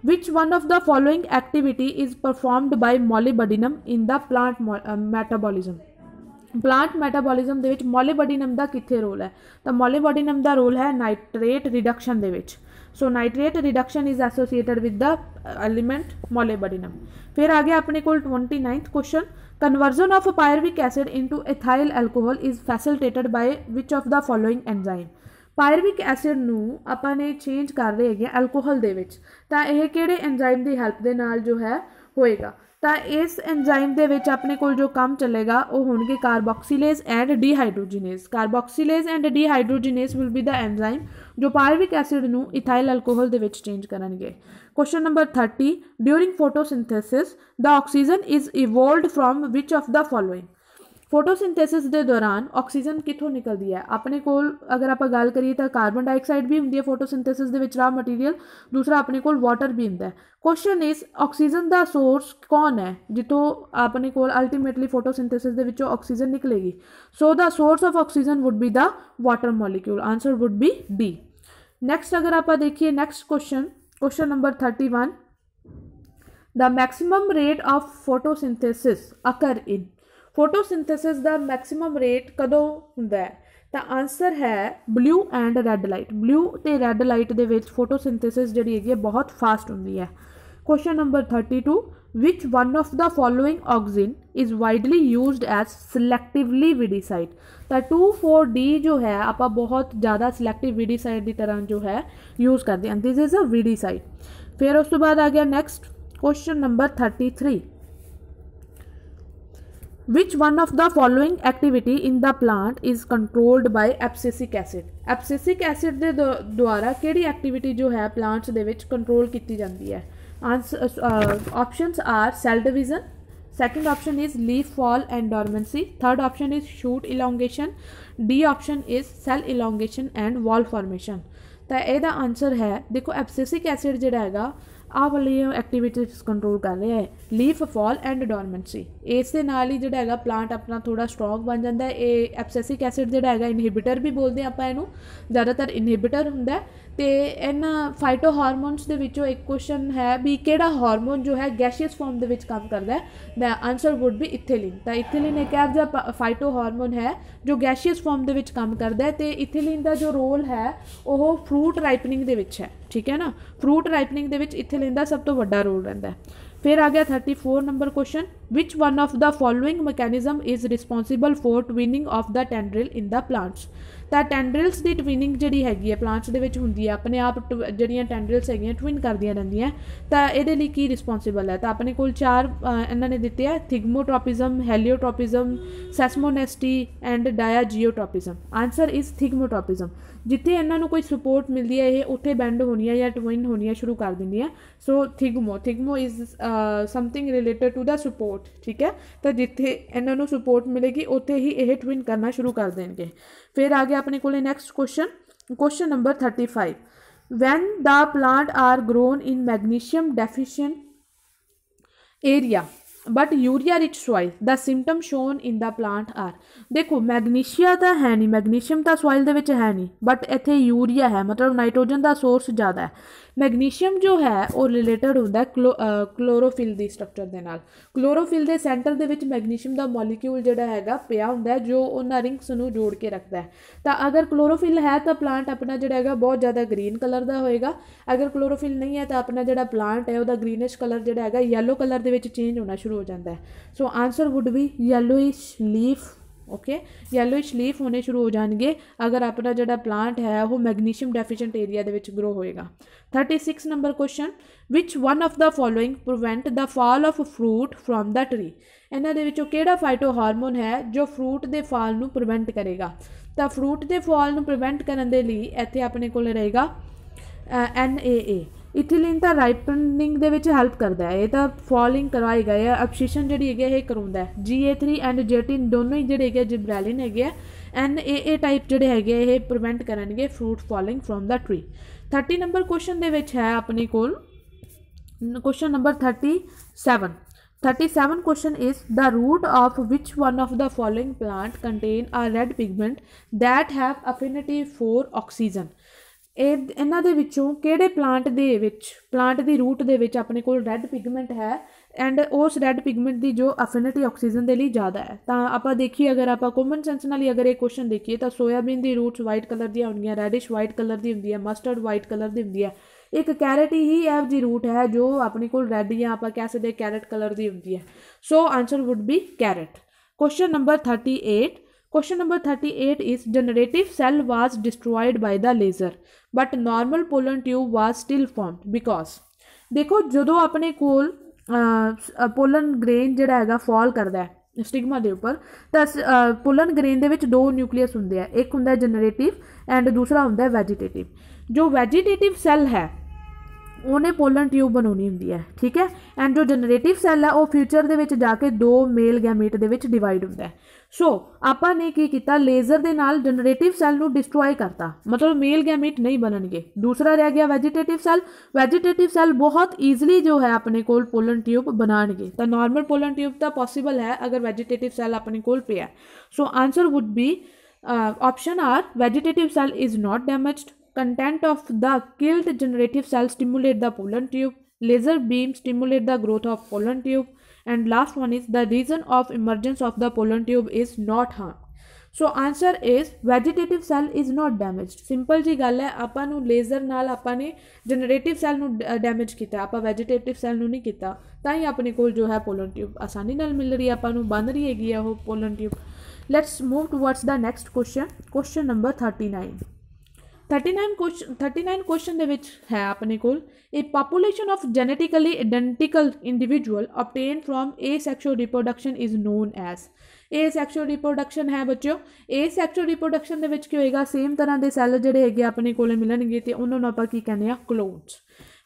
which one of the following activity is performed by molybdenum in the plant metabolism plant metabolism ਦੇ ਵਿੱਚ ਮੋਲੀਬਡੀਨਮ ਦਾ ਕਿੱਥੇ ਰੋਲ ਹੈ ਤਾਂ ਮੋਲੀਬਡੀਨਮ ਦਾ ਰੋਲ ਹੈ ਨਾਈਟ੍ਰੇਟ ਰਿਡਕਸ਼ਨ ਦੇ ਵਿੱਚ so nitrate reduction is associated with the element molybdenum ਫਿਰ ਆ ਗਿਆ ਆਪਣੇ ਕੋਲ 29th question conversion of pyruvic acid into ethyl alcohol is facilitated by which of the following enzyme pyruvic acid ਨੂੰ ਆਪਾਂ ਨੇ ਚੇਂਜ ਕਰ ਰਹੇ ਹੈਗੇ ਐਲਕੋਹਲ ਦੇ ਵਿੱਚ ਤਾਂ ਇਹ ਕਿਹੜੇ ਐਨਜ਼ਾਈਮ ਦੀ ਹੈਲਪ ਦੇ ਨਾਲ ਜੋ ਹੈ ਹੋਏਗਾ ਤਾਂ ਇਸ ਐਨਜ਼ਾਈਮ ਦੇ ਵਿੱਚ ਆਪਣੇ ਕੋਲ ਜੋ ਕੰਮ ਚੱਲੇਗਾ ਉਹ ਹੋਣਗੇ carboxylase and dehydrogenase carboxylase and dehydrogenase will be the enzyme ਜੋ ਪਾਇਰਵਿਕ ਐਸਿਡ ਨੂੰ ਇਥਾਈਲ ਐਲਕੋਹਲ ਦੇ ਵਿੱਚ ਚੇਂਜ ਕਰਨਗੇ Question number 30. During photosynthesis, the oxygen is evolved from which of the following photosynthesis ਦੇ ਦੌਰਾਨ ਆਕਸੀਜਨ ਕਿੱਥੋਂ ਨਿਕਲਦੀ ਹੈ ਆਪਣੇ ਕੋਲ ਅਗਰ ਆਪਾਂ ਗੱਲ ਕਰੀਏ ਤਾਂ ਕਾਰਬਨ ਡਾਈਆਕਸਾਈਡ ਵੀ ਹੁੰਦੀ ਹੈ ਫੋਟੋਸਿੰਥੇਸਿਸ ਦੇ ਵਿੱਚ ਰਾ ਮਟੀਰੀਅਲ ਦੂਸਰਾ ਆਪਣੇ ਕੋਲ ਵਾਟਰ ਵੀ ਹੁੰਦਾ ਹੈ ਕੁਐਸਚਨ ਇਜ਼ ਆਕਸੀਜਨ ਦਾ ਸੋਰਸ ਕੌਣ ਹੈ ਜਿੱਥੋਂ ਆਪਣੇ ਕੋਲ ਅਲਟੀਮੇਟਲੀ ਫੋਟੋਸਿੰਥੇਸਿਸ ਦੇ ਵਿੱਚੋਂ ਆਕਸੀਜਨ ਨਿਕਲੇਗੀ so the source of oxygen would be the water molecule answer would be D next ਅਗਰ ਆਪਾਂ ਦੇਖੀਏ next question question number thirty one the maximum rate of photosynthesis occur in photosynthesis the maximum rate ਕਦੋਂ ਹੁੰਦਾ ਹੈ ਤਾਂ answer ਹੈ blue and red light blue ਤੇ red light ਦੇ ਵਿੱਚ ਫੋਟੋਸਿੰਥੇਸਿਸ ਜਿਹੜੀ ਹੈਗੀ ਹੈ ਬਹੁਤ ਫਾਸਟ ਹੁੰਦੀ ਹੈ question number 32 Which one of the following auxin is widely used as selectively weedicide? ਤਾਂ 24d jo hai apa bahut बहुत selective weedicide di tarah jo hai use karde हैं this is a weedicide फिर उस तो बाद आ गया next question number 33 which one of the following activity in the plant is controlled by abscisic acid abscisic acid ਦੇ ਦੁਆਰਾ ਕਿਹੜੀ activity ਜੋ ਹੈ ਪਲਾਂਟਸ ਦੇ ਵਿੱਚ ਕੰਟਰੋਲ ਕੀਤੀ ਜਾਂਦੀ ਹੈ answers uh, options are cell division. Second option is leaf fall and dormancy. Third option is shoot elongation. D option is cell elongation and wall formation. ਤਾਂ ਇਹਦਾ ਆਨਸਰ ਹੈ ਦੇਖੋ ਐਬਸਿਸਿਕ ਐਸਿਡ ਜਿਹੜਾ ਹੈਗਾ ਆਹ ਵਾਲੀ ਐਕਟੀਵਿਟੀਜ਼ ਕੰਟਰੋਲ ਕਰ ਰਿਹਾ ਹੈ ਲੀਫ ਫਾਲ ਐਂਡ ਡੋਰਮੈਂਸੀ ਇਸ ਦੇ ਨਾਲ ਹੀ ਜਿਹੜਾ ਹੈਗਾ ਪਲਾਂਟ ਆਪਣਾ ਥੋੜਾ ਸਟਰੋਂਗ ਬਣ ਜਾਂਦਾ ਹੈ ਇਹ ਐਬਸੈਸਿਕ ਐਸਿਡ ਜਿਹੜਾ ਹੈਗਾ ਇਨਹੀਬਿਟਰ ਵੀ ਬੋਲਦੇ ਆਪਾਂ ਇਹਨੂੰ ਜ਼ਿਆਦਾਤਰ ਇਨਹੀਬਿਟਰ ਹੁੰਦਾ ਤੇ ਇਹਨਾਂ ਫਾਈਟੋ ਹਾਰਮੋਨਸ ਦੇ ਵਿੱਚੋਂ ਇੱਕ ਕੁਐਸਚਨ ਹੈ ਵੀ ਕਿਹੜਾ ਹਾਰਮੋਨ ਜੋ ਹੈ ਗੈਸ਼ੀਅਸ ਫਾਰਮ ਦੇ ਵਿੱਚ ਕੰਮ ਕਰਦਾ ਹੈ the answer would be ethylene ਤਾਂ ਇਥੀਲਿਨ ਇੱਕ ਐਬ ਦਾ ਫਾਈਟੋ ਹਾਰਮੋਨ ਹੈ ਜੋ ਗੈਸ਼ੀਅਸ ਫਾਰਮ ਦੇ ਵਿੱਚ ਕੰਮ ਕਰਦਾ ਹੈ ਤੇ ਇਥੀਲਿਨ ਦਾ ਜੋ ਰੋਲ ਹੈ ਉਹ ਫਰੂਟ ਰਾਈਪਨਿੰਗ ਦੇ ਵਿੱਚ ਹੈ ਠੀਕ ਹੈ ਨਾ ਫਰੂਟ ਰਾਈਪਨਿੰਗ ਦੇ ਵਿੱਚ ਇਥੀਲਿਨ ਦਾ ਸਭ ਤੋਂ ਵੱਡਾ ਰੋਲ ਰਹਿੰਦਾ ਹੈ ਫਿਰ ਆ ਗਿਆ 34 number question which one of the following mechanism is responsible for twining of the tendril in the plants ਤਾਂ ਟੈਂਡਰਲਸ ਦੀ ਟਵਿਨਿੰਗ ਜਿਹੜੀ ਹੈਗੀ ਹੈ ਪਲਾਂਟਸ ਦੇ ਵਿੱਚ ਹੁੰਦੀ ਹੈ ਆਪਣੇ ਆਪ ਜਿਹੜੀਆਂ ਟੈਂਡਰਲਸ ਹੈਗੀਆਂ ਟਵਿਨ ਕਰਦੀਆਂ ਰਹਿੰਦੀਆਂ ਤਾਂ ਇਹਦੇ ਲਈ ਕੀ ਰਿਸਪੌਂਸਿਬਲ ਹੈ ਤਾਂ ਆਪਣੇ ਕੋਲ ਚਾਰ ਇਹਨਾਂ ਨੇ ਦਿੱਤੇ ਆ thigmotropism heliotropism seismonasty and diageotropism answer is thigmotropism ਜਿੱਥੇ ਇਹਨਾਂ ਨੂੰ ਕੋਈ ਸਪੋਰਟ ਮਿਲਦੀ ਹੈ ਇਹ ਉੱਥੇ ਬੈਂਡ ਹੋਣੀਆਂ ਜਾਂ ਟਵਿਨ ਹੋਣੀਆਂ ਸ਼ੁਰੂ ਕਰ ਦਿੰਦੀਆਂ ਸੋ thigmo thigmo is something related to the support ਠੀਕ ਹੈ ਤਾਂ ਜਿੱਥੇ ਇਹਨਾਂ ਨੂੰ ਸਪੋਰਟ ਮਿਲੇਗੀ ਉੱਥੇ ਹੀ ਇਹ ਟਵਿਨ ਕਰਨਾ ਸ਼ੁਰੂ ਕਰ ਦੇਣਗੇ ਫਿਰ ਆ ਗਿਆ ਆਪਣੇ ਕੋਲੇ next question question number 35 when the plant are grown in magnesium deficient area but urea rich soil the symptom shown in the plant are ਦੇਖੋ ਮੈਗਨੀਸ਼ੀਆ ਤਾਂ ਹੈ ਨਹੀਂ ਮੈਗਨੀਸ਼ੀਅਮ ਤਾਂ ਸੋਇਲ ਦੇ ਵਿੱਚ ਹੈ ਨਹੀਂ ਬਟ ਇੱਥੇ ਯੂਰੀਆ ਹੈ ਮਤਲਬ ਨਾਈਟ੍ਰੋਜਨ ਦਾ ਸੋਰਸ ਜ਼ਿਆਦਾ ਹੈ ਮੈਗਨੀਸ਼ੀਅਮ ਜੋ ਹੈ ਉਹ ਰਿਲੇਟਡ ਹੁੰਦਾ ਕਲੋਰੋਫਿਲ ਦੀ ਸਟਰਕਚਰ ਦੇ ਨਾਲ ਕਲੋਰੋਫਿਲ ਦੇ ਸੈਂਟਰ ਦੇ ਵਿੱਚ ਮੈਗਨੀਸ਼ੀਅਮ ਦਾ ਮੋਲੀਕਿਊਲ ਜਿਹੜਾ ਹੈਗਾ ਪਿਆ ਹੁੰਦਾ ਜੋ ਉਹਨਾਂ ਰਿੰਗਸ ਨੂੰ ਜੋੜ ਕੇ ਰੱਖਦਾ ਹੈ ਤਾਂ ਅਗਰ ਕਲੋਰੋਫਿਲ ਹੈ ਤਾਂ ਪਲਾਂਟ ਆਪਣਾ ਜਿਹੜਾ ਹੈਗਾ ਬਹੁਤ ਜ਼ਿਆਦਾ ਗ੍ਰੀਨ ਕਲਰ ਦਾ ਹੋਏਗਾ ਅਗਰ ਕਲੋਰੋਫਿਲ ਨਹੀਂ ਹੈ ਤਾਂ ਆਪਣਾ ਜਿਹੜਾ ਪਲਾਂਟ ਹੈ ਉਹਦਾ ਗ੍ਰੀਨਿਸ਼ ਕਲਰ ਜਿਹੜਾ ਹੈਗਾ ਯੈਲੋ ਕਲਰ ਦੇ ਵਿੱਚ ਚੇਂਜ ਹੋਣਾ ਸ਼ੁਰੂ ਹੋ ਜਾਂਦਾ ਹੈ so answer would be yellowish leaf okay yellowish leaf ਹੋਣੇ ਸ਼ੁਰੂ ਹੋ ਜਾਣਗੇ ਅਗਰ ਆਪਣਾ ਜਿਹੜਾ ਪਲਾਂਟ ਹੈ ਉਹ ਮੈਗਨੀਸ਼ੀਅਮ ਡੈਫੀਸ਼ੀਐਂਟ ਏਰੀਆ ਦੇ ਵਿੱਚ ਗਰੋ ਹੋਏਗਾ 36 ਨੰਬਰ ਕੁਐਸਚਨ ਵਿਚ one of the following prevent the fall of fruit fruit the tree ਇਹਨਾਂ ਦੇ ਵਿੱਚੋਂ ਕਿਹੜਾ ਫਾਈਟੋ ਹਾਰਮੋਨ ਹੈ ਜੋ ਫਰੂਟ ਦੇ ਫਾਲ ਨੂੰ ਪ੍ਰੀਵੈਂਟ ਕਰੇਗਾ ਤਾਂ ਫਰੂਟ ਦੇ ਫਾਲ ਨੂੰ ਪ੍ਰੀਵੈਂਟ ਕਰਨ ਦੇ ਲਈ ਇੱਥੇ ਆਪਣੇ ਕੋਲ ਰਹੇਗਾ ਐਨ ਏ ਏ ਇਥੀਲਿਨ ਤਾਂ ਰਾਈਪਨਿੰਗ ਦੇ ਵਿੱਚ ਹੈਲਪ ਕਰਦਾ ਹੈ ਇਹ ਤਾਂ ਫਾਲਿੰਗ ਕਰਵਾਈ ਗਈ ਹੈ ਅਬਸ਼ੀਸ਼ਨ ਜਿਹੜੀ ਹੈਗੀ ਇਹ ਕਰਾਉਂਦਾ ਹੈ GA3 ਐਂਡ ਜੈਟਿਨ ਦੋਨੋਂ ਹੀ ਜਿਹੜੇ ਹੈਗੇ ਜਿਬਰੈਲਿਨ ਹੈਗੇ NAA ਟਾਈਪ ਜਿਹੜੇ ਹੈਗੇ ਇਹ ਪ੍ਰੀਵੈਂਟ ਕਰਨਗੇ fruit falling from the tree 30 number question ਦੇ ਵਿੱਚ ਹੈ ਆਪਣੇ ਕੋਲ question number 37 37 question is the root of which one of the following plant contain a red pigment that have affinity for oxygen ਇਹ ਇਹਨਾਂ ਦੇ ਵਿੱਚੋਂ ਕਿਹੜੇ ਪਲਾਂਟ ਦੇ ਵਿੱਚ ਪਲਾਂਟ ਦੀ ਰੂਟ ਦੇ ਵਿੱਚ ਆਪਣੇ ਕੋਲ ਰੈੱਡ ਪਿਗਮੈਂਟ ਹੈ ਐਂਡ ਉਸ ਰੈੱਡ ਪਿਗਮੈਂਟ ਦੀ ਜੋ ਅਫਿਨਿਟੀ ਆਕਸੀਜਨ ਦੇ ਲਈ ਜ਼ਿਆਦਾ ਹੈ ਤਾਂ ਆਪਾਂ ਦੇਖੀਏ ਅਗਰ ਆਪਾਂ ਕਾਮਨ ਸੈਂਸ ਨਾਲ ਹੀ ਅਗਰ ਇਹ ਕੁਐਸਚਨ ਦੇਖੀਏ ਤਾਂ ਸੋਇਆਬੀਨ ਦੀ ਰੂਟਸ ਵਾਈਟ ਕਲਰ ਦੀਆਂ ਹੁੰਦੀਆਂ ਰੈਡਿਸ਼ ਵਾਈਟ ਕਲਰ ਦੀ ਹੁੰਦੀ ਹੈ ਮਸਟਰਡ ਵਾਈਟ ਕਲਰ ਦੀ ਹੁੰਦੀ ਹੈ ਇੱਕ ਕੈਰਟ ਹੀ ਐਵ ਜੀ ਰੂਟ ਹੈ ਜੋ ਆਪਣੇ ਕੋਲ ਰੈੱਡ ਜਾਂ ਆਪਾਂ ਕਹਿ ਸਕਦੇ ਕੈਰਟ ਕਲਰ ਦੀ ਹੁੰਦੀ ਹੈ so answer would be carrot question number 38 Question number 38 is generative cell was destroyed by the laser but normal pollen tube was still formed because ਦੇਖੋ ਜਦੋਂ ਆਪਣੇ ਕੋਲ ਪੋਲਨ ਗ੍ਰੇਨ ਜਿਹੜਾ ਹੈਗਾ ਫਾਲ ਕਰਦਾ ਹੈ ਸਟਿਗਮਾ ਦੇ ਉੱਪਰ ਤਾਂ ਪੋਲਨ ਗ੍ਰੇਨ ਦੇ ਵਿੱਚ ਦੋ ਨਿਊਕਲੀਅਸ ਹੁੰਦੇ ਆ ਇੱਕ ਹੁੰਦਾ ਜਨਰੇਟਿਵ ਐਂਡ ਦੂਸਰਾ ਹੁੰਦਾ ਵੈਜੀਟੇਟਿਵ ਜੋ ਵੈਜੀਟੇਟਿਵ ਸੈੱਲ ਹੈ ਉਹਨੇ ਪੋਲਨ ਟਿਊਬ ਬਣਾਉਣੀ ਹੁੰਦੀ ਹੈ ਠੀਕ ਹੈ ਐਂਡ ਜੋ ਜਨਰੇਟਿਵ ਸੈੱਲ ਹੈ ਉਹ ਫਿਊਚਰ ਦੇ ਵਿੱਚ ਜਾ ਕੇ ਦੋ ਮੇਲ ਗੈਮੀਟ ਦੇ ਵਿੱਚ ਡਿਵਾਈਡ ਹੁੰਦਾ ਹੈ ਸੋ ਆਪਾਂ ਨੇ ਕੀ ਕੀਤਾ ਲੇਜ਼ਰ ਦੇ ਨਾਲ ਜਨਰੇਟਿਵ ਸੈੱਲ ਨੂੰ ਡਿਸਟਰੋਏ ਕਰਤਾ ਮਤਲਬ ਮੇਲ ਗੈਮੇਟ ਨਹੀਂ ਬਣਨਗੇ ਦੂਸਰਾ ਰਹਿ ਗਿਆ ਵੈਜੀਟੇਟਿਵ ਸੈੱਲ ਵੈਜੀਟੇਟਿਵ ਸੈੱਲ ਬਹੁਤ ਈਜ਼ਲੀ ਜੋ ਹੈ ਆਪਣੇ ਕੋਲ ਪੋਲਨ ਟਿਊਬ ਬਣਾਣਗੇ ਤਾਂ ਨਾਰਮਲ ਪੋਲਨ ਟਿਊਬ ਤਾਂ ਪੋਸੀਬਲ ਹੈ ਅਗਰ ਵੈਜੀਟੇਟਿਵ ਸੈੱਲ ਆਪਣੇ ਕੋਲ ਪਿਆ so answer would be option r vegetative cell is not damaged content of the killed generative cell stimulate the pollen tube laser beam stimulate the growth of pollen tube and last one is the reason of emergence of the pollen tube is not harm so answer is vegetative cell is not damaged simple ਜੀ ਗੱਲ ਹੈ ਆਪਾਂ ਨੂੰ laser ਨਾਲ ਆਪਾਂ ਨੇ ਜਨਰੇਟਿਵ cell ਨੂੰ damage ਕੀਤਾ ਆਪਾਂ ਵੈਜੀਟੇਟਿਵ ਸੈੱਲ ਨੂੰ ਨਹੀਂ ਕੀਤਾ ਤਾਂ ਹੀ ਆਪਣੇ ਕੋਲ ਜੋ ਹੈ ਪੋਲਨ ਟਿਊਬ ਆਸਾਨੀ ਨਾਲ ਮਿਲ ਰਹੀ ਹੈ ਆਪਾਂ ਨੂੰ ਬੰਨ ਰਹੀ ਹੈਗੀ ਆ ਉਹ pollen tube let's move towards the next question question number 39 39 question 39 question ਦੇ ਵਿੱਚ ਹੈ ਆਪਣੇ ਕੋਲ ਇਹ population of genetically identical individual obtain from asexual reproduction is known as asexual reproduction ਹੈ ਬੱਚਿਓ ਅਸੈਕਸ਼ੂਅਲ ਰਿਪਰੋਡਕਸ਼ਨ ਦੇ ਵਿੱਚ ਕੀ ਹੋਏਗਾ ਸੇਮ ਤਰ੍ਹਾਂ ਦੇ ਸੈੱਲ ਜਿਹੜੇ ਹੈਗੇ ਆਪਣੇ ਕੋਲੇ ਮਿਲਣਗੇ ਤੇ ਉਹਨਾਂ ਨੂੰ ਆਪਾਂ ਕੀ ਕਹਿੰਦੇ ਆ ਕਲੋਨਸ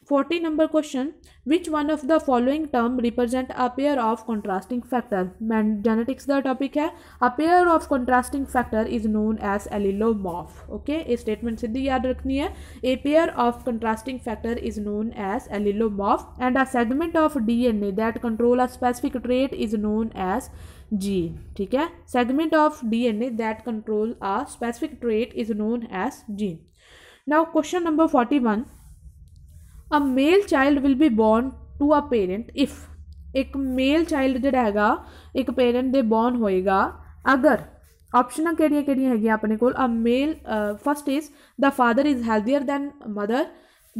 40 number question which one of the following term represent a pair of contrasting factor man genetics the topic hai a pair of contrasting factor is known as allelomorph okay a statement ਸਿੱਧੀ yaad rakhni hai a pair of contrasting factor is known as allelomorph and a segment of dna that control a specific trait is known as जी ठीक है segment of DNA that control a specific trait is known as जी now question number forty a male child will be born to a parent if ਇੱਕ male child ਜਿਹੜਾ ਹੈਗਾ ਇੱਕ parent ਦੇ born ਹੋਏਗਾ ਅਗਰ ਆਪਸ਼ਨਾਂ ਕਿਹੜੀਆਂ ਕਿਹੜੀਆਂ ਹੈਗੀਆਂ ਆਪਣੇ ਕੋਲ a male first is the father is healthier than mother